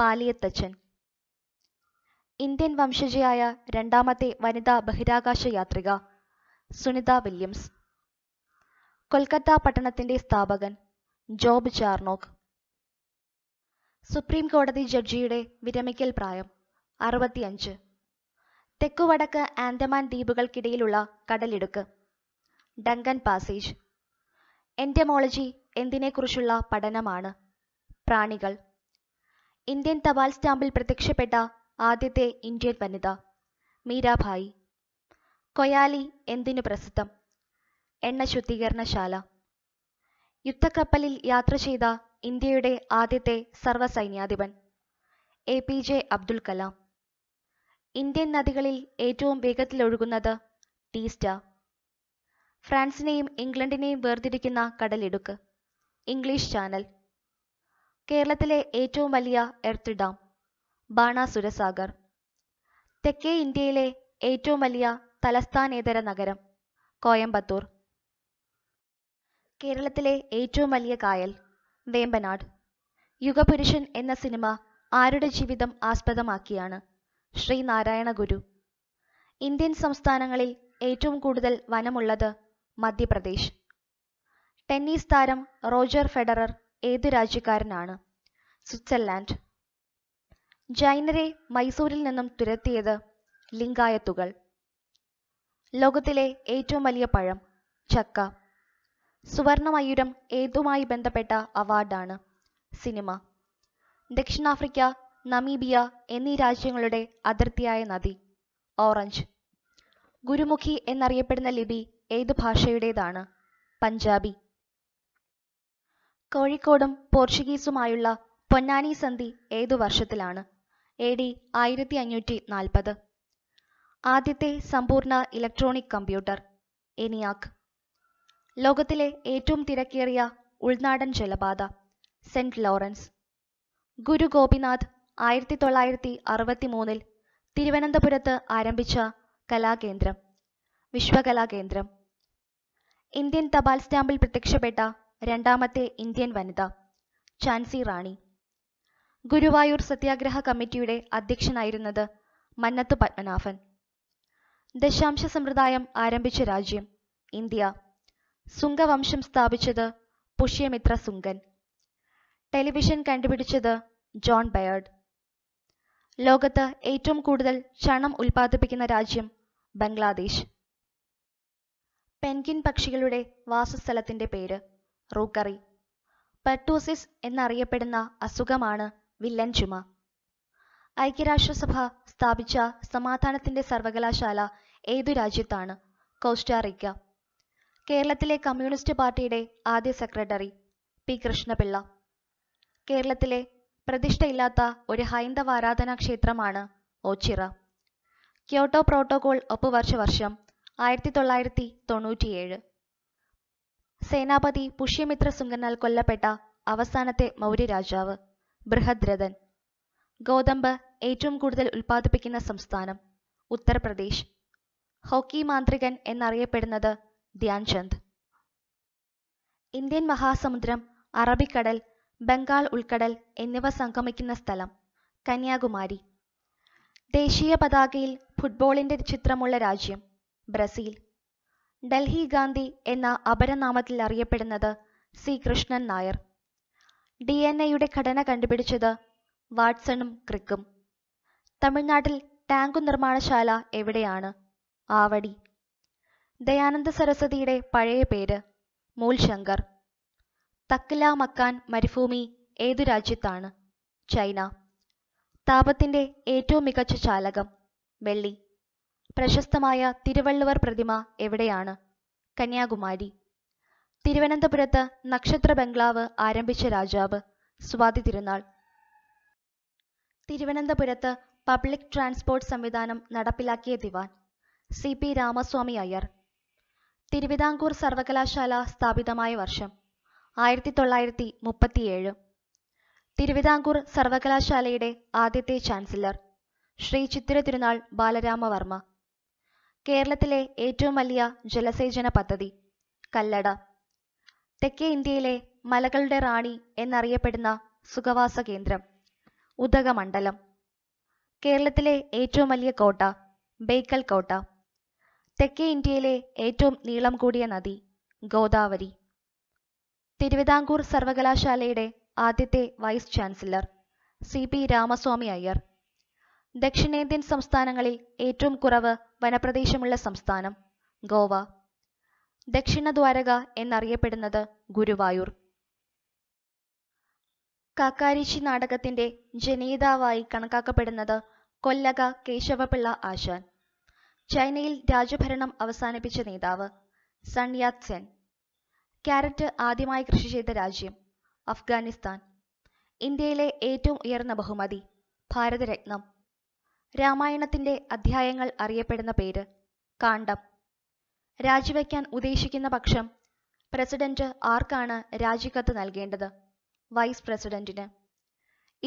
പാലിയത്തച്ഛൻ ഇന്ത്യൻ വംശജയായ രണ്ടാമത്തെ വനിതാ ബഹിരാകാശ യാത്രിക സുനിത വില്യംസ് കൊൽക്കത്ത പട്ടണത്തിന്റെ സ്ഥാപകൻ ജോബ് ചാർണോക്ക് സുപ്രീം കോടതി ജഡ്ജിയുടെ വിരമിക്കൽ പ്രായം അറുപത്തിയഞ്ച് തെക്കുവടക്ക് ആൻഡമാൻ ദ്വീപുകൾക്കിടയിലുള്ള കടലിടുക്ക് ഡങ്കൻ പാസേജ് എൻറ്റമോളജി എന്തിനെക്കുറിച്ചുള്ള പഠനമാണ് പ്രാണികൾ ഇന്ത്യൻ തപാൽ സ്റ്റാമ്പിൽ പ്രത്യക്ഷപ്പെട്ട ആദ്യത്തെ ഇന്ത്യൻ വനിത മീരാഭായി കൊയാലി എന്തിനു പ്രസിദ്ധം എണ്ണ ശുദ്ധീകരണശാല യുദ്ധക്കപ്പലിൽ യാത്ര ചെയ്ത ഇന്ത്യയുടെ ആദ്യത്തെ സൈന്യാധിപൻ A P J Abdul Kalam Indian നദികളിൽ ഏറ്റവും ഒഴുകുന്നത് ടീസ്റ്റ ഫ്രാൻസിനെയും ഇംഗ്ലണ്ടിനെയും വേർതിരിക്കുന്ന കടലിടുക്ക് ഇംഗ്ലീഷ് ചാനൽ കേരളത്തിലെ ഏറ്റവും വലിയ എർത്ത് ഡാം ബാണാസുര സാഗർ തെക്കേ ഇന്ത്യയിലെ ഏറ്റവും വലിയ തലസ്ഥാനേതര നഗരം കോയമ്പത്തൂർ കേരളത്തിലെ ഏറ്റവും വലിയ കായൽ വേമ്പനാട് യുഗപുരുഷൻ എന്ന സിനിമ ആരുടെ ജീവിതം ആസ്പദമാക്കിയാണ് ശ്രീനാരായണ ഗുരു ഇന്ത്യൻ സംസ്ഥാനങ്ങളിൽ ഏറ്റവും കൂടുതൽ വനമുള്ളത് മധ്യപ്രദേശ് ടെന്നീസ് താരം റോജർ ഫെഡറർ ഏത് രാജ്യക്കാരനാണ് സ്വിറ്റ്സർലാൻഡ് ജൈനരെ മൈസൂരിൽ നിന്നും തുരത്തിയത് ലിംഗായത്തുകൾ ലോകത്തിലെ ഏറ്റവും വലിയ പഴം ചക്ക സുവർണമയൂരം ഏതുമായി ബന്ധപ്പെട്ട അവാർഡാണ് സിനിമ ദക്ഷിണാഫ്രിക്ക നമീബിയ എന്നീ രാജ്യങ്ങളുടെ അതിർത്തിയായ നദി ഓറഞ്ച് ഗുരുമുഖി എന്നറിയപ്പെടുന്ന ലിപി ഏത് ഭാഷയുടേതാണ് പഞ്ചാബി കോഴിക്കോടും പോർച്ചുഗീസുമായുള്ള പൊന്നാനി സന്ധി ഏതു വർഷത്തിലാണ് എ ഡി ആയിരത്തി അഞ്ഞൂറ്റി നാൽപ്പത് ആദ്യത്തെ സമ്പൂർണ്ണ ഇലക്ട്രോണിക് കമ്പ്യൂട്ടർ എനിയാക് ലോകത്തിലെ ഏറ്റവും തിരക്കേറിയ ഉൾനാടൻ ജലപാത സെന്റ് ലോറൻസ് ഗുരു ഗോപിനാഥ് ആയിരത്തി തൊള്ളായിരത്തി മൂന്നിൽ തിരുവനന്തപുരത്ത് ആരംഭിച്ച കലാകേന്ദ്രം വിശ്വകലാകേന്ദ്രം ഇന്ത്യൻ തപാൽ സ്റ്റാമ്പിൽ പ്രത്യക്ഷപ്പെട്ട രണ്ടാമത്തെ ഇന്ത്യൻ വനിത ചാൻസി റാണി ഗുരുവായൂർ സത്യാഗ്രഹ കമ്മിറ്റിയുടെ അധ്യക്ഷനായിരുന്നത് മന്നത്ത് പത്മനാഭൻ ദശാംശ സമ്പ്രദായം ആരംഭിച്ച രാജ്യം ഇന്ത്യ സുംഗവംശം സ്ഥാപിച്ചത് പുഷ്യമിത്ര സുങ്കൻ ടെലിവിഷൻ കണ്ടുപിടിച്ചത് ജോൺ ബയർഡ് ലോകത്ത് ഏറ്റവും കൂടുതൽ ചണം ഉൽപ്പാദിപ്പിക്കുന്ന രാജ്യം ബംഗ്ലാദേശ് പെൻഗിൻ പക്ഷികളുടെ വാസസ്ഥലത്തിന്റെ പേര് റൂക്കറി പെർട്ടൂസിസ് എന്നറിയപ്പെടുന്ന അസുഖമാണ് വില്ലൻ ചുമ ഐക്യരാഷ്ട്രസഭ സ്ഥാപിച്ച സമാധാനത്തിന്റെ സർവകലാശാല ഏതു രാജ്യത്താണ് കോസ്റ്റാറിക്ക കേരളത്തിലെ കമ്മ്യൂണിസ്റ്റ് പാർട്ടിയുടെ ആദ്യ സെക്രട്ടറി പി കൃഷ്ണപിള്ള കേരളത്തിലെ പ്രതിഷ്ഠയില്ലാത്ത ഒരു ഹൈന്ദവ ആരാധനാ ക്ഷേത്രമാണ് ഓച്ചിറ ക്യോട്ടോ പ്രോട്ടോകോൾ ഒപ്പുവർച്ച വർഷം ആയിരത്തി തൊള്ളായിരത്തി തൊണ്ണൂറ്റിയേഴ് സേനാപതി പുഷ്യമിത്ര സുങ്കനാൽ കൊല്ലപ്പെട്ട അവസാനത്തെ മൗര്യ രാജാവ് ബൃഹദ്രഥൻ ഗോതമ്പ് ഏറ്റവും കൂടുതൽ ഉൽപ്പാദിപ്പിക്കുന്ന സംസ്ഥാനം ഉത്തർപ്രദേശ് ഹോക്കി മാന്ത്രികൻ എന്നറിയപ്പെടുന്നത് ധ്യാൻചന്ദ് ഇന്ത്യൻ മഹാസമുദ്രം അറബിക്കടൽ ബംഗാൾ ഉൾക്കടൽ എന്നിവ സംഗമിക്കുന്ന സ്ഥലം കന്യാകുമാരി ദേശീയ പതാകയിൽ ഫുട്ബോളിന്റെ ചിത്രമുള്ള രാജ്യം ബ്രസീൽ ഡൽഹി ഗാന്ധി എന്ന അപരനാമത്തിൽ അറിയപ്പെടുന്നത് C Krishnan Nair D N എയുടെ ഘടന കണ്ടുപിടിച്ചത് വാട്സണും ക്രിക്കും തമിഴ്നാട്ടിൽ ടാങ്കു നിർമ്മാണശാല എവിടെയാണ് ആവടി ദയാനന്ദ സരസ്വതിയുടെ പഴയ പേര് മൂൽശങ്കർ തക്കില മക്കാൻ മരുഭൂമി ഏതു രാജ്യത്താണ് ചൈന താപത്തിന്റെ ഏറ്റവും മികച്ച ചാലകം വെള്ളി പ്രശസ്തമായ തിരുവള്ളുവർ പ്രതിമ എവിടെയാണ് കന്യാകുമാരി തിരുവനന്തപുരത്ത് നക്ഷത്ര ബംഗ്ലാവ് ആരംഭിച്ച രാജാവ് സ്വാതി തിരുനാൾ തിരുവനന്തപുരത്ത് പബ്ലിക് ട്രാൻസ്പോർട്ട് സംവിധാനം നടപ്പിലാക്കിയ ദിവാൻ സി പി രാമസ്വാമി അയ്യർ തിരുവിതാംകൂർ സർവകലാശാല സ്ഥാപിതമായ വർഷം ആയിരത്തി തൊള്ളായിരത്തി മുപ്പത്തിയേഴ് തിരുവിതാംകൂർ സർവകലാശാലയുടെ ആദ്യത്തെ ചാൻസലർ ശ്രീ ചിത്തിര തിരുനാൾ ബാലരാമവർമ്മ കേരളത്തിലെ ഏറ്റവും വലിയ ജലസേചന പദ്ധതി കല്ലട തെക്കേ ഇന്ത്യയിലെ മലകളുടെ റാണി എന്നറിയപ്പെടുന്ന സുഖവാസ കേന്ദ്രം ഉദകമണ്ഡലം കേരളത്തിലെ ഏറ്റവും വലിയ കോട്ട ബേക്കൽ കോട്ട തെക്കേ ഇന്ത്യയിലെ ഏറ്റവും നീളം കൂടിയ നദി ഗോദാവരി തിരുവിതാംകൂർ സർവകലാശാലയുടെ ആദ്യത്തെ vice chancellor C P Ramaswamy Iyer ദക്ഷിണേന്ത്യൻ സംസ്ഥാനങ്ങളിൽ ഏറ്റവും കുറവ് വനപ്രദേശമുള്ള സംസ്ഥാനം ഗോവ ദക്ഷിണ ദ്വാരക എന്നറിയപ്പെടുന്നത് ഗുരുവായൂർ കാക്കാരിശി നാടകത്തിന്റെ ജനീതാവായി കണക്കാക്കപ്പെടുന്നത് കൊല്ലക കേശവപിള്ള ആശാൻ ചൈനയിൽ രാജഭരണം അവസാനിപ്പിച്ച നേതാവ് സൺയാത് സെൻ ക്യാരറ്റ് ആദ്യമായി കൃഷി ചെയ്ത രാജ്യം അഫ്ഗാനിസ്ഥാൻ ഇന്ത്യയിലെ ഏറ്റവും ഉയർന്ന ബഹുമതി ഭാരതരത്നം രാമായണത്തിന്റെ അധ്യായങ്ങൾ അറിയപ്പെടുന്ന പേര് കാണ്ഡം രാജിവെക്കാൻ ഉദ്ദേശിക്കുന്ന പക്ഷം പ്രസിഡന്റ് ആർക്കാണ് രാജിക്കത്ത് നൽകേണ്ടത് വൈസ് പ്രസിഡന്റിന്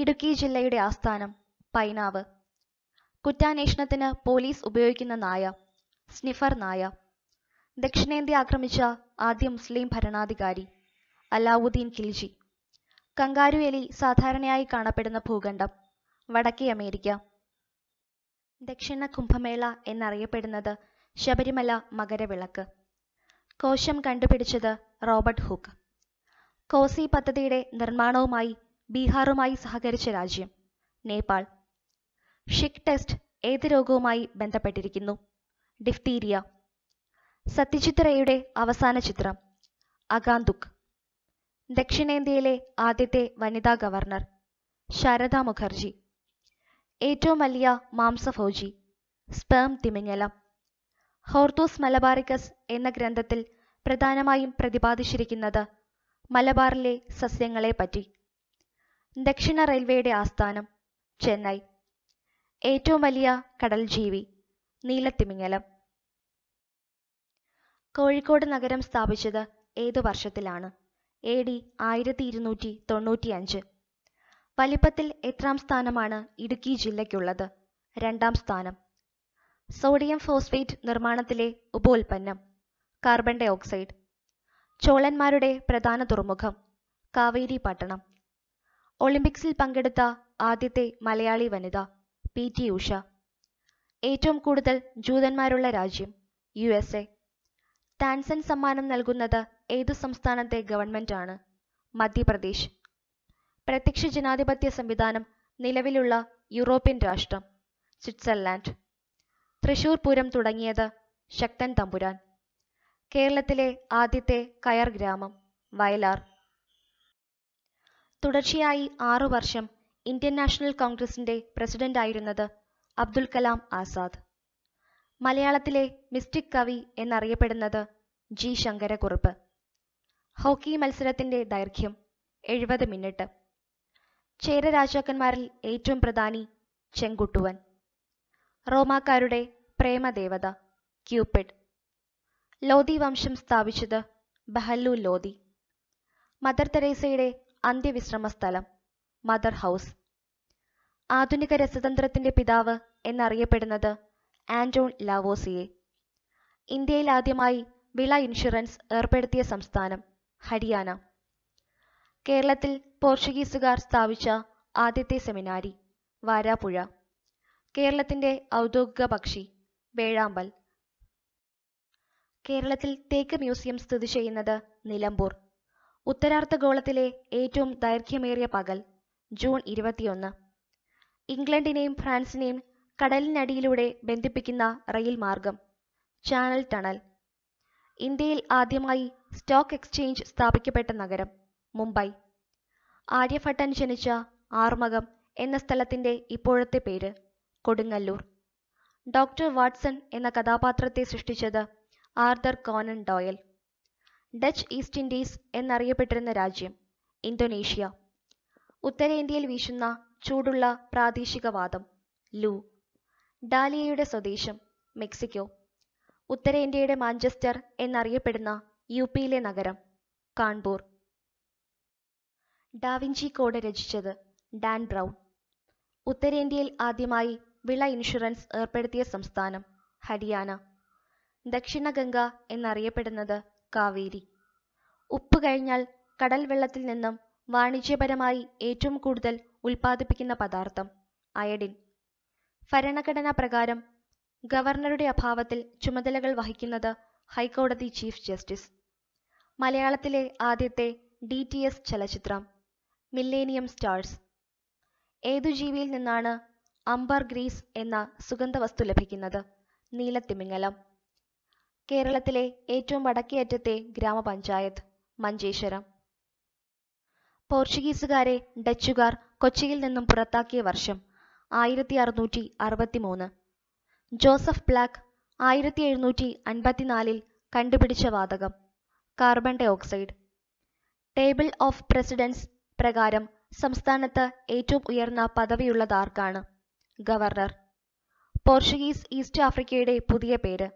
ഇടുക്കി ജില്ലയുടെ ആസ്ഥാനം പൈനാവ് കുറ്റാന്വേഷണത്തിന് പോലീസ് ഉപയോഗിക്കുന്ന നായ സ്നിഫർ നായ ദക്ഷിണേന്ത്യ ആക്രമിച്ച ആദ്യ മുസ്ലിം ഭരണാധികാരി അലാവുദ്ദീൻ ഖിൽജി കങ്കാരു എലി സാധാരണയായി കാണപ്പെടുന്ന ഭൂഖണ്ഡം വടക്കേ അമേരിക്ക ദക്ഷിണ കുംഭമേള എന്നറിയപ്പെടുന്നത് ശബരിമല മകരവിളക്ക് കോശം കണ്ടുപിടിച്ചത് റോബർട്ട് ഹുക്ക് കോസി പദ്ധതിയുടെ നിർമ്മാണവുമായി ബീഹാറുമായി സഹകരിച്ച രാജ്യം നേപ്പാൾ ഷിക് ടെസ്റ്റ് ഏത് രോഗവുമായി ബന്ധപ്പെട്ടിരിക്കുന്നു ഡിഫ്തീരിയ സത്യജിത് അവസാന ചിത്രം അകാന്തുക് ദക്ഷിണേന്ത്യയിലെ ആദ്യത്തെ വനിതാ ഗവർണർ ശാരദ മുഖർജി ഏറ്റവും വലിയ മാംസഭോജി സ്പേം തിമിംഗലം ഹോർത്തോസ് മലബാറിക്കസ് എന്ന ഗ്രന്ഥത്തിൽ പ്രധാനമായും പ്രതിപാദിച്ചിരിക്കുന്നത് മലബാറിലെ സസ്യങ്ങളെ പറ്റി ദക്ഷിണ റെയിൽവേയുടെ ആസ്ഥാനം ചെന്നൈ ഏറ്റവും വലിയ കടൽ ജീവി നീലത്തിമിങ്ങലം കോഴിക്കോട് നഗരം സ്ഥാപിച്ചത് ഏതു വർഷത്തിലാണ് എ ഡി ആയിരത്തി ഇരുന്നൂറ്റി അഞ്ച് വലിപ്പത്തിൽ എത്രാം സ്ഥാനമാണ് ഇടുക്കി ജില്ലയ്ക്കുള്ളത് രണ്ടാം സ്ഥാനം സോഡിയം ഫോസ്ഫേറ്റ് നിർമ്മാണത്തിലെ ഉപോൽപ്പന്നം കാർബൺ ഡൈ ഓക്സൈഡ് ചോളന്മാരുടെ പ്രധാന തുറമുഖം കാവേരി പട്ടണം ഒളിമ്പിക്സിൽ പങ്കെടുത്ത ആദ്യത്തെ മലയാളി വനിത പി ടി ഉഷ ഏറ്റവും കൂടുതൽ ജൂതന്മാരുള്ള രാജ്യം യു എസ് എ ടാൻസൻ സമ്മാനം നൽകുന്നത് ഏതു സംസ്ഥാനത്തെ ഗവൺമെൻറ്റാണ് മധ്യപ്രദേശ് പ്രത്യക്ഷ ജനാധിപത്യ സംവിധാനം നിലവിലുള്ള യൂറോപ്യൻ രാഷ്ട്രം സ്വിറ്റ്സർലാൻഡ് തൃശൂർ പൂരം തുടങ്ങിയത് ശക്തൻ തമ്പുരാൻ കേരളത്തിലെ ആദ്യത്തെ കയർ ഗ്രാമം വയലാർ തുടർച്ചയായി ആറു വർഷം ഇന്ത്യൻ നാഷണൽ കോൺഗ്രസിന്റെ ആയിരുന്നത് അബ്ദുൽ കലാം ആസാദ് മലയാളത്തിലെ മിസ്റ്റിക് കവി എന്നറിയപ്പെടുന്നത് ജി ശങ്കരക്കുറുപ്പ് ഹോക്കി മത്സരത്തിന്റെ ദൈർഘ്യം എഴുപത് മിനിറ്റ് ചേര രാജാക്കന്മാരിൽ ഏറ്റവും പ്രധാനി ചെങ്കുട്ടുവൻ റോമാക്കാരുടെ പ്രേമദേവത ക്യൂപ്പിഡ് ലോധി വംശം സ്ഥാപിച്ചത് ബഹല്ലു ലോധി മദർ തെരേസയുടെ അന്ത്യവിശ്രമ സ്ഥലം മദർ ഹൗസ് ആധുനിക രസതന്ത്രത്തിന്റെ പിതാവ് എന്നറിയപ്പെടുന്നത് ആന്റോൺ ലാവോസിയെ ഇന്ത്യയിൽ ആദ്യമായി വിള ഇൻഷുറൻസ് ഏർപ്പെടുത്തിയ സംസ്ഥാനം ഹരിയാന കേരളത്തിൽ പോർച്ചുഗീസുകാർ സ്ഥാപിച്ച ആദ്യത്തെ സെമിനാരി വാരാപ്പുഴ കേരളത്തിന്റെ ഔദ്യോഗിക പക്ഷി വേഴാമ്പൽ കേരളത്തിൽ തേക്ക് മ്യൂസിയം സ്ഥിതി ചെയ്യുന്നത് നിലമ്പൂർ ഉത്തരാർദ്ധഗോളത്തിലെ ഏറ്റവും ദൈർഘ്യമേറിയ പകൽ ജൂൺ ഇരുപത്തിയൊന്ന് ഇംഗ്ലണ്ടിനെയും ഫ്രാൻസിനെയും കടലിനടിയിലൂടെ ബന്ധിപ്പിക്കുന്ന റെയിൽ മാർഗം ചാനൽ ടണൽ ഇന്ത്യയിൽ ആദ്യമായി സ്റ്റോക്ക് എക്സ്ചേഞ്ച് സ്ഥാപിക്കപ്പെട്ട നഗരം മുംബൈ ആര്യഭട്ടൻ ജനിച്ച ആർമകം എന്ന സ്ഥലത്തിന്റെ ഇപ്പോഴത്തെ പേര് കൊടുങ്ങല്ലൂർ ഡോക്ടർ വാട്സൺ എന്ന കഥാപാത്രത്തെ സൃഷ്ടിച്ചത് Arthur Conan Doyle Dutch East Indies എന്നറിയപ്പെട്ടിരുന്ന രാജ്യം ഇന്തോനേഷ്യ ഉത്തരേന്ത്യയിൽ വീശുന്ന ചൂടുള്ള പ്രാദേശികവാദം ലൂ ഡാലിയയുടെ സ്വദേശം മെക്സിക്കോ ഉത്തരേന്ത്യയുടെ മാഞ്ചസ്റ്റർ എന്നറിയപ്പെടുന്ന യു പിയിലെ നഗരം കാൺപൂർ ഡാവിഞ്ചി കോഡ് രചിച്ചത് ഡാൻ ബ്രൗൺ ഉത്തരേന്ത്യയിൽ ആദ്യമായി വിള ഇൻഷുറൻസ് ഏർപ്പെടുത്തിയ സംസ്ഥാനം ഹരിയാന ദക്ഷിണഗംഗ എന്നറിയപ്പെടുന്നത് കാവേരി ഉപ്പ് കഴിഞ്ഞാൽ കടൽ വെള്ളത്തിൽ നിന്നും വാണിജ്യപരമായി ഏറ്റവും കൂടുതൽ ഉൽപ്പാദിപ്പിക്കുന്ന പദാർത്ഥം അയഡിൻ ഭരണഘടനാ പ്രകാരം ഗവർണറുടെ അഭാവത്തിൽ ചുമതലകൾ വഹിക്കുന്നത് ഹൈക്കോടതി ചീഫ് ജസ്റ്റിസ് മലയാളത്തിലെ ആദ്യത്തെ ഡി ടി എസ് ചലച്ചിത്രം മില്ലേനിയം സ്റ്റാർസ് ഏതു ജീവിയിൽ നിന്നാണ് അംബർ ഗ്രീസ് എന്ന സുഗന്ധവസ്തു ലഭിക്കുന്നത് നീലത്തിമിങ്ങലം കേരളത്തിലെ ഏറ്റവും വടക്കേയറ്റത്തെ ഗ്രാമപഞ്ചായത്ത് മഞ്ചേശ്വരം പോർച്ചുഗീസുകാരെ ഡച്ചുകാർ കൊച്ചിയിൽ നിന്നും പുറത്താക്കിയ വർഷം ആയിരത്തി അറുന്നൂറ്റി മൂന്ന് ജോസഫ് ബ്ലാക്ക് ആയിരത്തി എഴുന്നൂറ്റി അൻപത്തിനാലിൽ കണ്ടുപിടിച്ച വാതകം carbon dioxide table of precedence പ്രകാരം സംസ്ഥാനത്ത് ഏറ്റവും ഉയർന്ന പദവിയുള്ളത് ആർക്കാണ് ഗവർണർ പോർച്ചുഗീസ് ഈസ്റ്റ് ആഫ്രിക്കയുടെ പുതിയ പേര്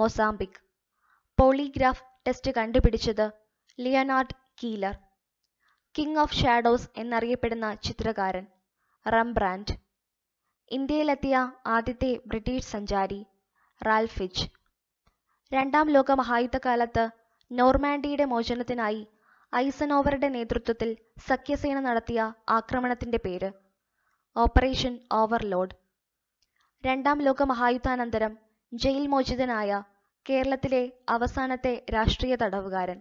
മൊസാംബിക് പോളിഗ്രാഫ് ടെസ്റ്റ് കണ്ടുപിടിച്ചത് Leonard Keeler king of shadows എന്നറിയപ്പെടുന്ന ചിത്രകാരൻ റംബ്രാൻഡ് ഇന്ത്യയിലെത്തിയ ആദ്യത്തെ ബ്രിട്ടീഷ് സഞ്ചാരി റാൽഫിച്ച് രണ്ടാം ലോക മഹായുദ്ധകാലത്ത് നോർമാൻഡിയുടെ മോചനത്തിനായി ഐസനോവറുടെ നേതൃത്വത്തിൽ സഖ്യസേന നടത്തിയ ആക്രമണത്തിന്റെ പേര് ഓപ്പറേഷൻ ഓവർലോഡ് രണ്ടാം ലോക മഹായുദ്ധാനന്തരം ജയിൽ മോചിതനായ കേരളത്തിലെ അവസാനത്തെ രാഷ്ട്രീയ തടവുകാരൻ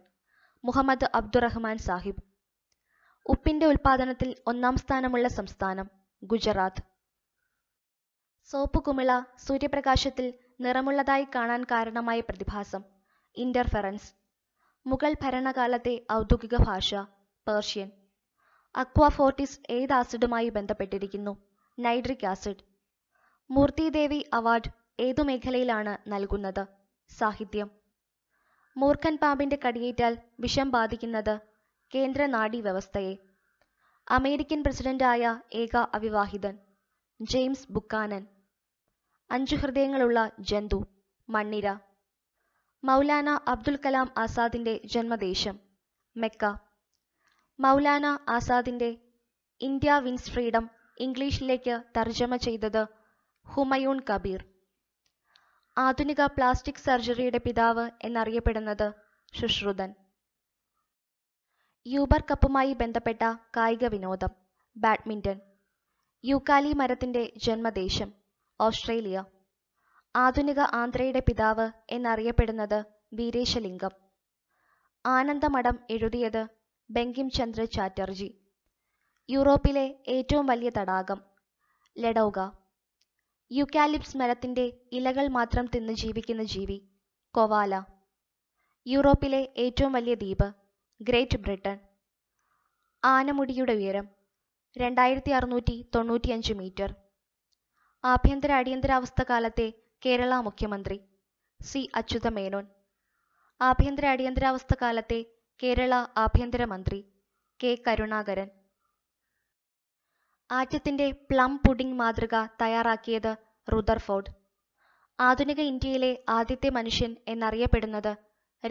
മുഹമ്മദ് അബ്ദുറഹ്മാൻ സാഹിബ് ഉപ്പിന്റെ ഉൽപാദനത്തിൽ ഒന്നാം സ്ഥാനമുള്ള സംസ്ഥാനം ഗുജറാത്ത് സോപ്പ് കുമിള സൂര്യപ്രകാശത്തിൽ നിറമുള്ളതായി കാണാൻ കാരണമായ പ്രതിഭാസം ഇന്റർഫറൻസ് മുഗൾ ഭരണകാലത്തെ ഔദ്യോഗിക ഭാഷ പേർഷ്യൻ അക്വാഫോർട്ടിസ് ഏത് ആസിഡുമായി ബന്ധപ്പെട്ടിരിക്കുന്നു നൈട്രിക് ആസിഡ് മൂർത്തിദേവി അവാർഡ് ഏതു മേഖലയിലാണ് നൽകുന്നത് സാഹിത്യം മൂർഖൻ പാമ്പിന്റെ കടിയേറ്റാൽ വിഷം ബാധിക്കുന്നത് കേന്ദ്ര നാഡി വ്യവസ്ഥയെ അമേരിക്കൻ പ്രസിഡന്റായ ഏക അവിവാഹിതൻ ജെയിംസ് ബുക്കാനൻ അഞ്ചു ഹൃദയങ്ങളുള്ള ജന്തു മണ്ണിര മൗലാന അബ്ദുൽ കലാം ആസാദിന്റെ ജന്മദേശം മെക്ക മൗലാന ആസാദിന്റെ ഇന്ത്യ വിൻസ് ഫ്രീഡം ഇംഗ്ലീഷിലേക്ക് തർജ്ജമ ചെയ്തത് ഹുമയൂൺ കബീർ ആധുനിക പ്ലാസ്റ്റിക് സർജറിയുടെ പിതാവ് എന്നറിയപ്പെടുന്നത് ശുശ്രുതൻ യൂബർ കപ്പുമായി ബന്ധപ്പെട്ട കായിക വിനോദം ബാഡ്മിന്റൺ യൂക്കാലി മരത്തിന്റെ ജന്മദേശം ഓസ്ട്രേലിയ ആധുനിക ആന്ധ്രയുടെ പിതാവ് എന്നറിയപ്പെടുന്നത് വീരേശലിംഗം ആനന്ദമഠം എഴുതിയത് ബെങ്കിം ചന്ദ്ര ചാറ്റർജി യൂറോപ്പിലെ ഏറ്റവും വലിയ തടാകം ലഡൗഗ യുക്കാലിപ്സ് മരത്തിന്റെ ഇലകൾ മാത്രം തിന്ന് ജീവിക്കുന്ന ജീവി കൊവാല യൂറോപ്പിലെ ഏറ്റവും വലിയ ദ്വീപ് ഗ്രേറ്റ് ബ്രിട്ടൻ ആനമുടിയുടെ ഉയരം രണ്ടായിരത്തി അറുന്നൂറ്റി തൊണ്ണൂറ്റിയഞ്ച് മീറ്റർ ആഭ്യന്തര അടിയന്തരാവസ്ഥ കാലത്തെ കേരള മുഖ്യമന്ത്രി സി അച്യുത മേനോൻ ആഭ്യന്തര അടിയന്തരാവസ്ഥ കാലത്തെ കേരള ആഭ്യന്തരമന്ത്രി കെ കരുണാകരൻ ആറ്റത്തിന്റെ പ്ലം പുഡിംഗ് മാതൃക തയ്യാറാക്കിയത് റുദർഫോർഡ് ആധുനിക ഇന്ത്യയിലെ ആദ്യത്തെ മനുഷ്യൻ എന്നറിയപ്പെടുന്നത്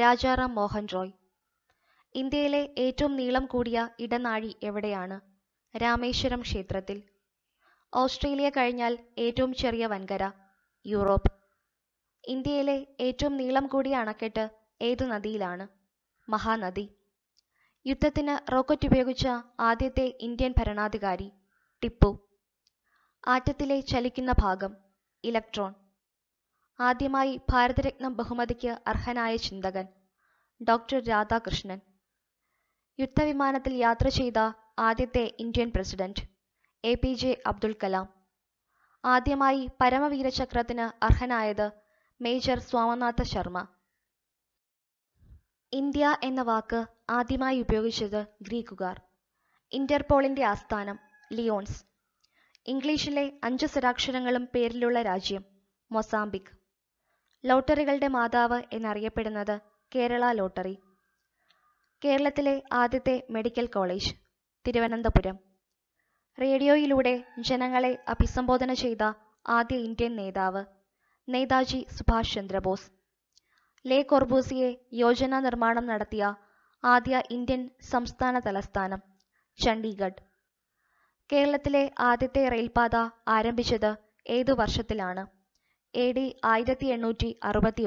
രാജാറാം മോഹൻ റോയ് ഇന്ത്യയിലെ ഏറ്റവും നീളം കൂടിയ ഇടനാഴി എവിടെയാണ് രാമേശ്വരം ക്ഷേത്രത്തിൽ ഓസ്ട്രേലിയ കഴിഞ്ഞാൽ ഏറ്റവും ചെറിയ വൻകര യൂറോപ്പ് ഇന്ത്യയിലെ ഏറ്റവും നീളം കൂടിയ അണക്കെട്ട് ഏതു നദിയിലാണ് മഹാനദി യുദ്ധത്തിന് റോക്കറ്റ് ഉപയോഗിച്ച ആദ്യത്തെ ഇന്ത്യൻ ഭരണാധികാരി ടിപ്പു ആറ്റത്തിലെ ചലിക്കുന്ന ഭാഗം ഇലക്ട്രോൺ ആദ്യമായി ഭാരതരത്നം ബഹുമതിക്ക് അർഹനായ ചിന്തകൻ ഡോക്ടർ രാധാകൃഷ്ണൻ യുദ്ധവിമാനത്തിൽ യാത്ര ചെയ്ത ആദ്യത്തെ Indian president A P J Abdul Kalam ആദ്യമായി പരമവീരചക്രത്തിന് അർഹനായത് മേജർ സ്വാമനാഥ ശർമ്മ ഇന്ത്യ എന്ന വാക്ക് ആദ്യമായി ഉപയോഗിച്ചത് ഗ്രീക്കുകാർ ഇന്റർപോളിന്റെ ആസ്ഥാനം ലിയോൺസ് ഇംഗ്ലീഷിലെ അഞ്ച് സ്വരാക്ഷരങ്ങളും പേരിലുള്ള രാജ്യം മൊസാംബിക് ലോട്ടറികളുടെ മാതാവ് എന്നറിയപ്പെടുന്നത് കേരള ലോട്ടറി കേരളത്തിലെ ആദ്യത്തെ മെഡിക്കൽ കോളേജ് തിരുവനന്തപുരം റേഡിയോയിലൂടെ ജനങ്ങളെ അഭിസംബോധന ചെയ്ത ആദ്യ ഇന്ത്യൻ നേതാവ് നേതാജി സുഭാഷ് ചന്ദ്രബോസ് ലേ കൊർബൂസിയെ യോജന നിർമ്മാണം നടത്തിയ ആദ്യ ഇന്ത്യൻ സംസ്ഥാന തലസ്ഥാനം ചണ്ഡീഗഡ് കേരളത്തിലെ ആദ്യത്തെ റെയിൽപാത ആരംഭിച്ചത് ഏതു വർഷത്തിലാണ് എ ഡി ആയിരത്തി എണ്ണൂറ്റി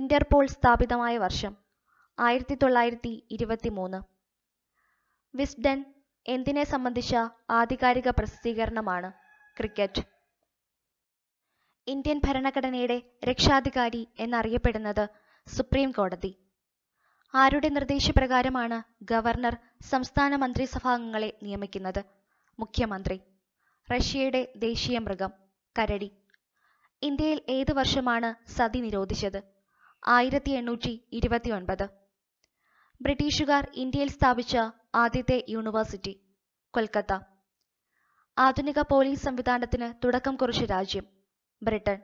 ഇന്റർപോൾ സ്ഥാപിതമായ വർഷം ആയിരത്തി തൊള്ളായിരത്തി ഇരുപത്തി മൂന്ന് വിസ്ഡൻ എന്തിനെ സംബന്ധിച്ച ആധികാരിക പ്രസിദ്ധീകരണമാണ് ക്രിക്കറ്റ് ഇന്ത്യൻ ഭരണഘടനയുടെ രക്ഷാധികാരി എന്നറിയപ്പെടുന്നത് സുപ്രീം കോടതി ആരുടെ നിർദ്ദേശപ്രകാരമാണ് ഗവർണർ സംസ്ഥാന മന്ത്രിസഭാംഗങ്ങളെ നിയമിക്കുന്നത് മുഖ്യമന്ത്രി റഷ്യയുടെ ദേശീയ മൃഗം കരടി ഇന്ത്യയിൽ ഏത് വർഷമാണ് സതി നിരോധിച്ചത് ആയിരത്തി എണ്ണൂറ്റി ബ്രിട്ടീഷുകാർ ഇന്ത്യയിൽ സ്ഥാപിച്ച ആദ്യത്തെ യൂണിവേഴ്സിറ്റി കൊൽക്കത്ത ആധുനിക പോലീസ് സംവിധാനത്തിന് തുടക്കം കുറിച്ച രാജ്യം ബ്രിട്ടൻ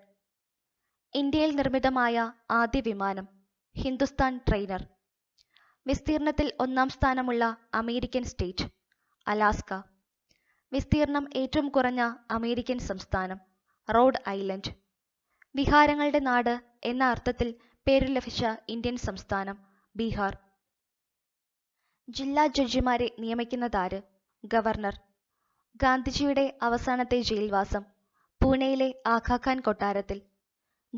ഇന്ത്യയിൽ നിർമ്മിതമായ ആദ്യ വിമാനം ഹിന്ദുസ്ഥാൻ ട്രെയിനർ വിസ്തീർണത്തിൽ ഒന്നാം സ്ഥാനമുള്ള അമേരിക്കൻ സ്റ്റേറ്റ് അലാസ്ക വിസ്തീർണം ഏറ്റവും കുറഞ്ഞ അമേരിക്കൻ സംസ്ഥാനം റോഡ് ഐലൻഡ് വിഹാരങ്ങളുടെ നാട് എന്ന അർത്ഥത്തിൽ പേരു ലഭിച്ച ഇന്ത്യൻ സംസ്ഥാനം ബീഹാർ ജില്ലാ ജഡ്ജിമാരെ നിയമിക്കുന്നതാര് ഗവർണർ ഗാന്ധിജിയുടെ അവസാനത്തെ ജയിൽവാസം പൂനെയിലെ ആഖാഖാൻ കൊട്ടാരത്തിൽ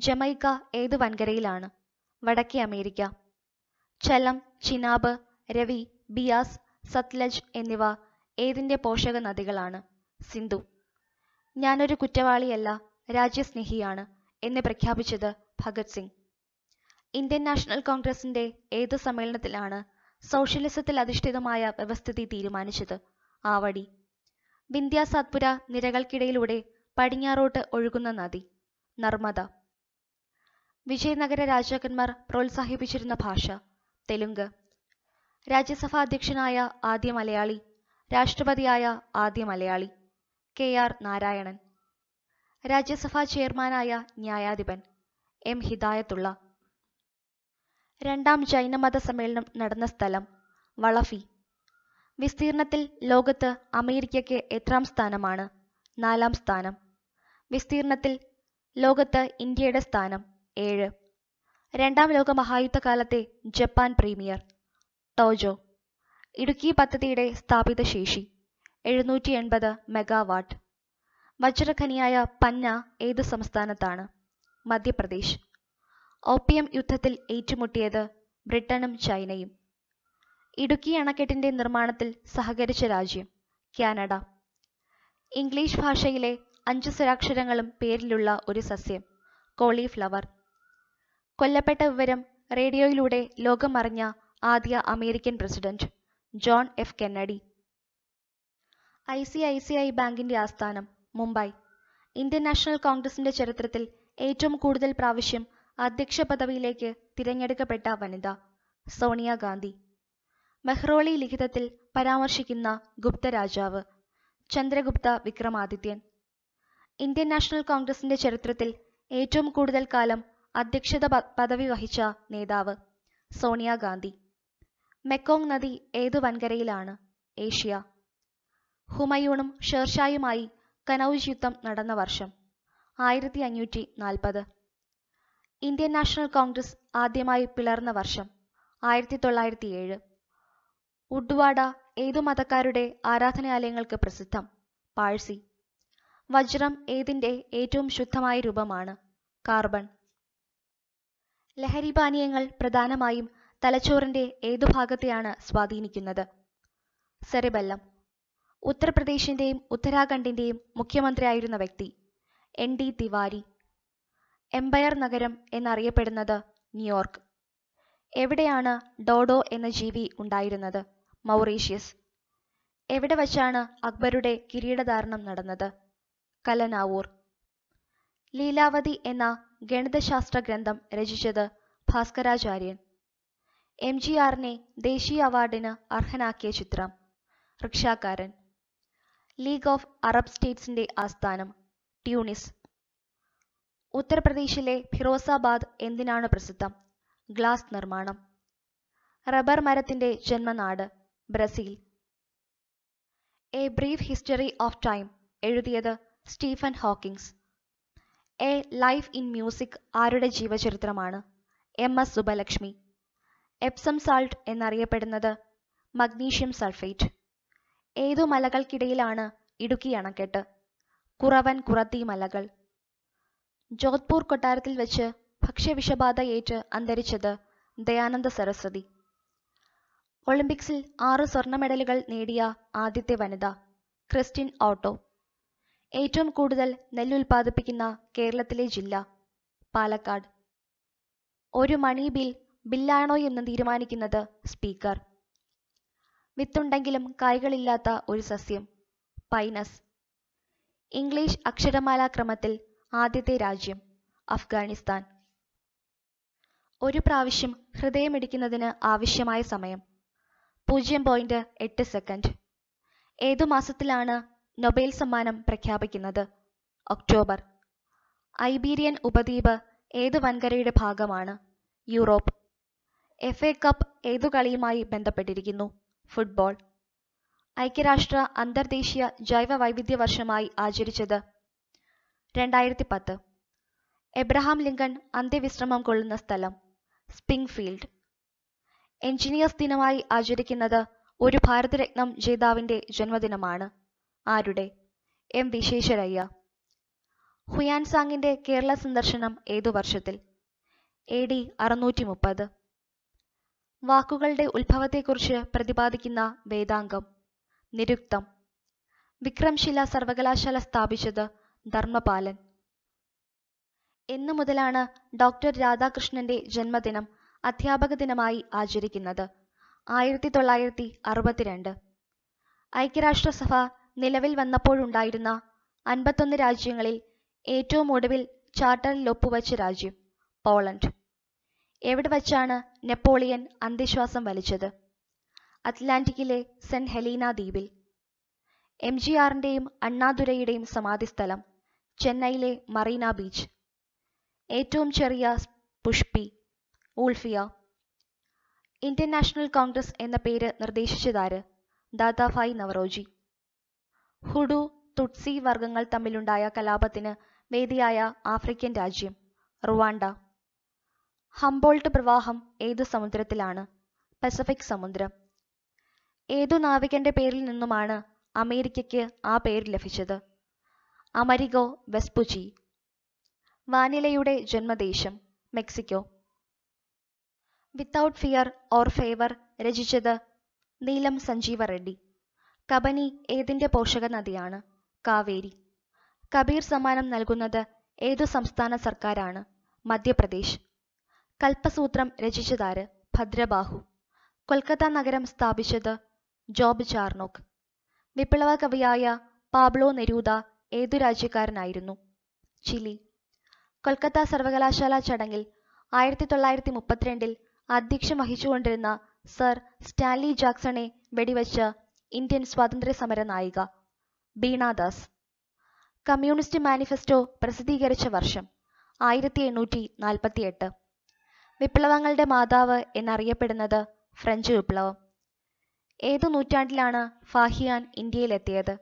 ജമൈക്ക ഏത് വൻകരയിലാണ് വടക്കേ അമേരിക്ക ചലം ചിനാബ് രവി ബിയാസ് സത്ലജ് എന്നിവ ഏതിൻ്റെ പോഷക നദികളാണ് സിന്ധു ഞാനൊരു കുറ്റവാളിയല്ല രാജ്യസ്നേഹിയാണ് എന്ന് പ്രഖ്യാപിച്ചത് ഭഗത് സിംഗ് ഇന്ത്യൻ നാഷണൽ കോൺഗ്രസിന്റെ ഏത് സമ്മേളനത്തിലാണ് സോഷ്യലിസത്തിൽ അധിഷ്ഠിതമായ വ്യവസ്ഥിതി തീരുമാനിച്ചത് ആവടി വിന്ധ്യാസാത്പുര നിരകൾക്കിടയിലൂടെ പടിഞ്ഞാറോട്ട് ഒഴുകുന്ന നദി നർമ്മദ വിജയനഗര രാജാക്കന്മാർ പ്രോത്സാഹിപ്പിച്ചിരുന്ന ഭാഷ തെലുങ്ക് രാജ്യസഭാ അധ്യക്ഷനായ ആദ്യ മലയാളി രാഷ്ട്രപതിയായ ആദ്യ മലയാളി കെ ആർ നാരായണൻ രാജ്യസഭാ ചെയർമാനായ ന്യായാധിപൻ എം ഹിദായത്തുള്ള രണ്ടാം ജൈനമത സമ്മേളനം നടന്ന സ്ഥലം വളഫി വിസ്തീർണത്തിൽ ലോകത്ത് അമേരിക്കയ്ക്ക് എത്രാം സ്ഥാനമാണ് നാലാം സ്ഥാനം വിസ്തീർണത്തിൽ ലോകത്ത് ഇന്ത്യയുടെ സ്ഥാനം ഏഴ് രണ്ടാം ലോക മഹായുദ്ധകാലത്തെ ജപ്പാൻ പ്രീമിയർ ടോജോ ഇടുക്കി പദ്ധതിയുടെ സ്ഥാപിത ശേഷി എഴുന്നൂറ്റി എൺപത് മെഗാവാട്ട് വജ്രഖനിയായ പന്ന ഏത് സംസ്ഥാനത്താണ് മധ്യപ്രദേശ് ഓപ്പിയം യുദ്ധത്തിൽ ഏറ്റുമുട്ടിയത് ബ്രിട്ടനും ചൈനയും ഇടുക്കി അണക്കെട്ടിന്റെ നിർമ്മാണത്തിൽ സഹകരിച്ച രാജ്യം കാനഡ ഇംഗ്ലീഷ് ഭാഷയിലെ അഞ്ച് സ്വരാക്ഷരങ്ങളും പേരിലുള്ള ഒരു സസ്യം കോളിഫ്ലവർ കൊല്ലപ്പെട്ട വിവരം റേഡിയോയിലൂടെ ലോകമറിഞ്ഞ ആദ്യ American president John F Kennedy I C I C I ബാങ്കിന്റെ ആസ്ഥാനം മുംബൈ ഇന്ത്യൻ നാഷണൽ കോൺഗ്രസിന്റെ ചരിത്രത്തിൽ ഏറ്റവും കൂടുതൽ പ്രാവശ്യം അധ്യക്ഷ പദവിയിലേക്ക് തിരഞ്ഞെടുക്കപ്പെട്ട വനിത സോണിയാഗാന്ധി മെഹ്റോളി ലിഖിതത്തിൽ പരാമർശിക്കുന്ന ഗുപ്ത രാജാവ് ചന്ദ്രഗുപ്ത വിക്രമാദിത്യൻ ഇന്ത്യൻ നാഷണൽ കോൺഗ്രസിന്റെ ചരിത്രത്തിൽ ഏറ്റവും കൂടുതൽ കാലം അധ്യക്ഷത പദവി വഹിച്ച നേതാവ് സോണിയാഗാന്ധി മെക്കോങ് നദി ഏതു വൻകരയിലാണ് ഏഷ്യ ഹുമയൂണും ഷേർഷായുമായി കനൌജ് യുദ്ധം നടന്ന വർഷം ആയിരത്തി അഞ്ഞൂറ്റി നാൽപ്പത് ഇന്ത്യൻ നാഷണൽ കോൺഗ്രസ് ആദ്യമായി പിളർന്ന വർഷം ആയിരത്തി തൊള്ളായിരത്തി ഏഴ് ഉഡ്വാഡ ഏതു മതക്കാരുടെ ആരാധനാലയങ്ങൾക്ക് പ്രസിദ്ധം പാഴ്സി വജ്രം ഏതിൻ്റെ ഏറ്റവും ശുദ്ധമായ രൂപമാണ് കാർബൺ ലഹരി പാനീയങ്ങൾ പ്രധാനമായും തലച്ചോറിൻ്റെ ഏതു ഭാഗത്തെയാണ് സ്വാധീനിക്കുന്നത് സെറിബെല്ലം ഉത്തർപ്രദേശിൻ്റെയും ഉത്തരാഖണ്ഡിൻ്റെയും മുഖ്യമന്ത്രിയായിരുന്ന വ്യക്തി എൻ ഡി തിവാരി എംപയർ നഗരം എന്നറിയപ്പെടുന്നത് ന്യൂയോർക്ക് എവിടെയാണ് ഡോഡോ എന്ന ജീവി ഉണ്ടായിരുന്നത് മൗറീഷ്യസ് എവിടെ വച്ചാണ് അക്ബറുടെ കിരീടധാരണം നടന്നത് കലനാവൂർ ലീലാവതി എന്ന ഗണിതശാസ്ത്ര ഗ്രന്ഥം രചിച്ചത് ഭാസ്കരാചാര്യൻ എം ജി ആറിനെ ദേശീയ അവാർഡിന് അർഹനാക്കിയ ചിത്രം റിക്ഷാക്കാരൻ ലീഗ് ഓഫ് അറബ് സ്റ്റേറ്റ്സിന്റെ ആസ്ഥാനം ട്യൂണിസ് ഉത്തർപ്രദേശിലെ ഫിറോസാബാദ് എന്തിനാണ് പ്രസിദ്ധം ഗ്ലാസ് നിർമ്മാണം റബ്ബർ മരത്തിന്റെ ജന്മനാട് Brazil a brief history of time എഴുതിയത് Stephen Hawkings a life in music ആരുടെ ജീവചരിത്രമാണ് M S Subbulakshmi Epsom salt എന്നറിയപ്പെടുന്നത് മഗ്നീഷ്യം സൾഫേറ്റ് ഏതു മലകൾക്കിടയിലാണ് ഇടുക്കി അണക്കെട്ട് കുറവൻ കുറത്തി മലകൾ ജോധ്പൂർ കൊട്ടാരത്തിൽ വെച്ച് ഭക്ഷ്യവിഷബാധ ഏറ്റ് അന്തരിച്ചത് ദയാനന്ദ സരസ്വതി ഒളിമ്പിക്സിൽ ആറ് സ്വർണ്ണ മെഡലുകൾ നേടിയ ആദ്യത്തെ വനിത ക്രിസ്റ്റിൻ ഓട്ടോ ഏറ്റവും കൂടുതൽ നെല്ലുൽപാദിപ്പിക്കുന്ന കേരളത്തിലെ ജില്ല പാലക്കാട് ഒരു മണി ബിൽ ബില്ലാണോ എന്ന് തീരുമാനിക്കുന്നത് സ്പീക്കർ വിത്തുണ്ടെങ്കിലും കായ്കളില്ലാത്ത ഒരു സസ്യം പൈനസ് ഇംഗ്ലീഷ് അക്ഷരമാലാക്രമത്തിൽ ആദ്യത്തെ രാജ്യം അഫ്ഗാനിസ്ഥാൻ ഒരു പ്രാവശ്യം ഹൃദയമിടിക്കുന്നതിന് ആവശ്യമായ സമയം പൂജ്യം പോയിന്റ് എട്ട് സെക്കൻഡ് ഏതു മാസത്തിലാണ് നൊബേൽ സമ്മാനം പ്രഖ്യാപിക്കുന്നത് ഒക്ടോബർ ഐബീരിയൻ ഉപദ്വീപ് ഏതു വൻകരയുടെ ഭാഗമാണ് യൂറോപ്പ് എഫ് എ കപ്പ് ഏതു കളിയുമായി ബന്ധപ്പെട്ടിരിക്കുന്നു ഫുട്ബോൾ ഐക്യരാഷ്ട്ര അന്തർദേശീയ ജൈവ വൈവിധ്യ വർഷമായി ആചരിച്ചത് രണ്ടായിരത്തി പത്ത് എബ്രഹാം ലിങ്കൺ അന്ത്യവിശ്രമം കൊള്ളുന്ന സ്ഥലം സ്പിംഗ്ഫീൽഡ് എഞ്ചിനീയേഴ്സ് ദിനമായി ആചരിക്കുന്നത് ഒരു ഭാരതരത്നം ജേതാവിൻ്റെ ജന്മദിനമാണ് ആരുടെ എം വിശേഷരയ്യ ഹുയാൻസാങ്ങിൻ്റെ കേരള സന്ദർശനം ഏതു വർഷത്തിൽ എ ഡി അറുന്നൂറ്റി മുപ്പത് വാക്കുകളുടെ ഉത്ഭവത്തെക്കുറിച്ച് പ്രതിപാദിക്കുന്ന വേദാംഗം നിരുക്തം വിക്രംശില സർവകലാശാല സ്ഥാപിച്ചത് ധർമ്മപാലൻ എന്നു മുതലാണ് ഡോക്ടർ രാധാകൃഷ്ണന്റെ ജന്മദിനം അധ്യാപക ദിനമായി ആചരിക്കുന്നത് ആയിരത്തി തൊള്ളായിരത്തി അറുപത്തിരണ്ട് ഐക്യരാഷ്ട്രസഭ നിലവിൽ വന്നപ്പോഴുണ്ടായിരുന്ന അൻപത്തൊന്ന് രാജ്യങ്ങളിൽ ഏറ്റവും ഒടുവിൽ ചാർട്ടറിൽ ഒപ്പുവച്ച രാജ്യം പോളണ്ട് എവിടെ വച്ചാണ് നെപ്പോളിയൻ അന്ത്യശ്വാസം വലിച്ചത് അറ്റ്ലാന്റിക്കിലെ സെന്റ് ഹെലീന ദ്വീപിൽ എം ജി ആറിന്റെയും അണ്ണാദുരൈയുടെയും സമാധിസ്ഥലം ചെന്നൈയിലെ മറീന ബീച്ച് ഏറ്റവും ചെറിയ പുഷ്പി ഊൾഫിയ ഇന്ത്യൻ നാഷണൽ കോൺഗ്രസ് എന്ന പേര് നിർദ്ദേശിച്ചതാര് ദാദാഭായ് നവറോജി ഹുഡു തുട്സി വർഗങ്ങൾ തമ്മിലുണ്ടായ കലാപത്തിന് വേദിയായ ആഫ്രിക്കൻ രാജ്യം റുവാണ്ട ഹംബോൾട്ട് പ്രവാഹം ഏതു സമുദ്രത്തിലാണ് പസഫിക് സമുദ്രം ഏതു നാവികന്റെ പേരിൽ നിന്നുമാണ് അമേരിക്കയ്ക്ക് ആ പേര് ലഭിച്ചത് അമരിഗോ വെസ്പുചി വാനിലയുടെ ജന്മദേശം Mexico without fear or favour രചിച്ചത് നീലം സഞ്ജീവ റെഡ്ഡി കബനി ഏതിൻ്റെ പോഷക നദിയാണ് കാവേരി കബീർ സമ്മാനം നൽകുന്നത് ഏതു സംസ്ഥാന സർക്കാരാണ് മധ്യപ്രദേശ് കൽപ്പസൂത്രം രചിച്ചതാര് ഭദ്രബാഹു കൊൽക്കത്ത നഗരം സ്ഥാപിച്ചത് ജോബ് ചാർണോക്ക് വിപ്ലവ കവിയായ പാബ്ലോ നെരൂദ ഏതു രാജ്യക്കാരനായിരുന്നു ചിലി കൊൽക്കത്ത സർവകലാശാല ചടങ്ങിൽ ആയിരത്തി തൊള്ളായിരത്തി മുപ്പത്തിരണ്ടിൽ അധ്യക്ഷം വഹിച്ചുകൊണ്ടിരുന്ന സർ സ്റ്റാൻലി ജാക്സണെ വെടിവെച്ച ഇന്ത്യൻ സ്വാതന്ത്ര്യ സമര നായിക ബീണാദാസ് കമ്മ്യൂണിസ്റ്റ് മാനിഫെസ്റ്റോ പ്രസിദ്ധീകരിച്ച വർഷം ആയിരത്തി എണ്ണൂറ്റി നാൽപ്പത്തി എട്ട് വിപ്ലവങ്ങളുടെ മാതാവ് എന്നറിയപ്പെടുന്നത് ഫ്രഞ്ച് വിപ്ലവം ഏതു നൂറ്റാണ്ടിലാണ് ഫാഹിയാൻ ഇന്ത്യയിലെത്തിയത്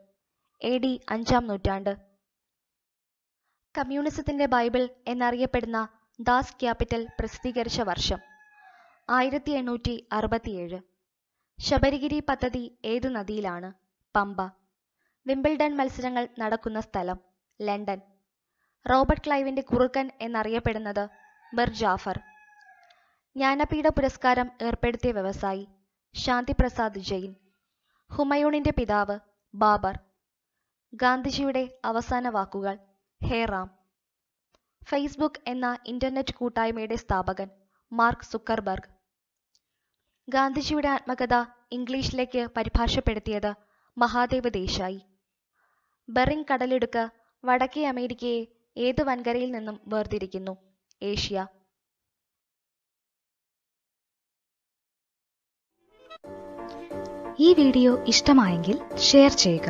എ ഡി അഞ്ചാം നൂറ്റാണ്ട് കമ്മ്യൂണിസത്തിന്റെ ബൈബിൾ എന്നറിയപ്പെടുന്ന ദാസ് ക്യാപിറ്റൽ പ്രസിദ്ധീകരിച്ച വർഷം ആയിരത്തി എണ്ണൂറ്റി അറുപത്തിയേഴ് ശബരിഗിരി പദ്ധതി ഏതു നദിയിലാണ് പമ്പ വിംബിൾഡൺ മത്സരങ്ങൾ നടക്കുന്ന സ്ഥലം ലണ്ടൻ റോബർട്ട് ക്ലൈവിന്റെ കുറുക്കൻ എന്നറിയപ്പെടുന്നത് മിർ ജാഫർ ജ്ഞാനപീഠ പുരസ്കാരം ഏർപ്പെടുത്തിയ വ്യവസായി ശാന്തിപ്രസാദ് ജെയിൻ ഹുമയൂണിന്റെ പിതാവ് ബാബർ ഗാന്ധിജിയുടെ അവസാന വാക്കുകൾ ഹേ റാം ഫേസ്ബുക്ക് എന്ന ഇന്റർനെറ്റ് കൂട്ടായ്മയുടെ സ്ഥാപകൻ മാർക്ക് സുക്കർബർഗ് ഗാന്ധിജിയുടെ ആത്മകഥ ഇംഗ്ലീഷിലേക്ക് പരിഭാഷപ്പെടുത്തിയത് മഹാദേവ് ദേശായി ബെറിങ് കടലിടുക്ക് വടക്കേ അമേരിക്കയെ ഏത് വൻകരയിൽ നിന്നും വേർതിരിക്കുന്നു ഏഷ്യ ഈ വീഡിയോ ഇഷ്ടമായെങ്കിൽ ഷെയർ ചെയ്യുക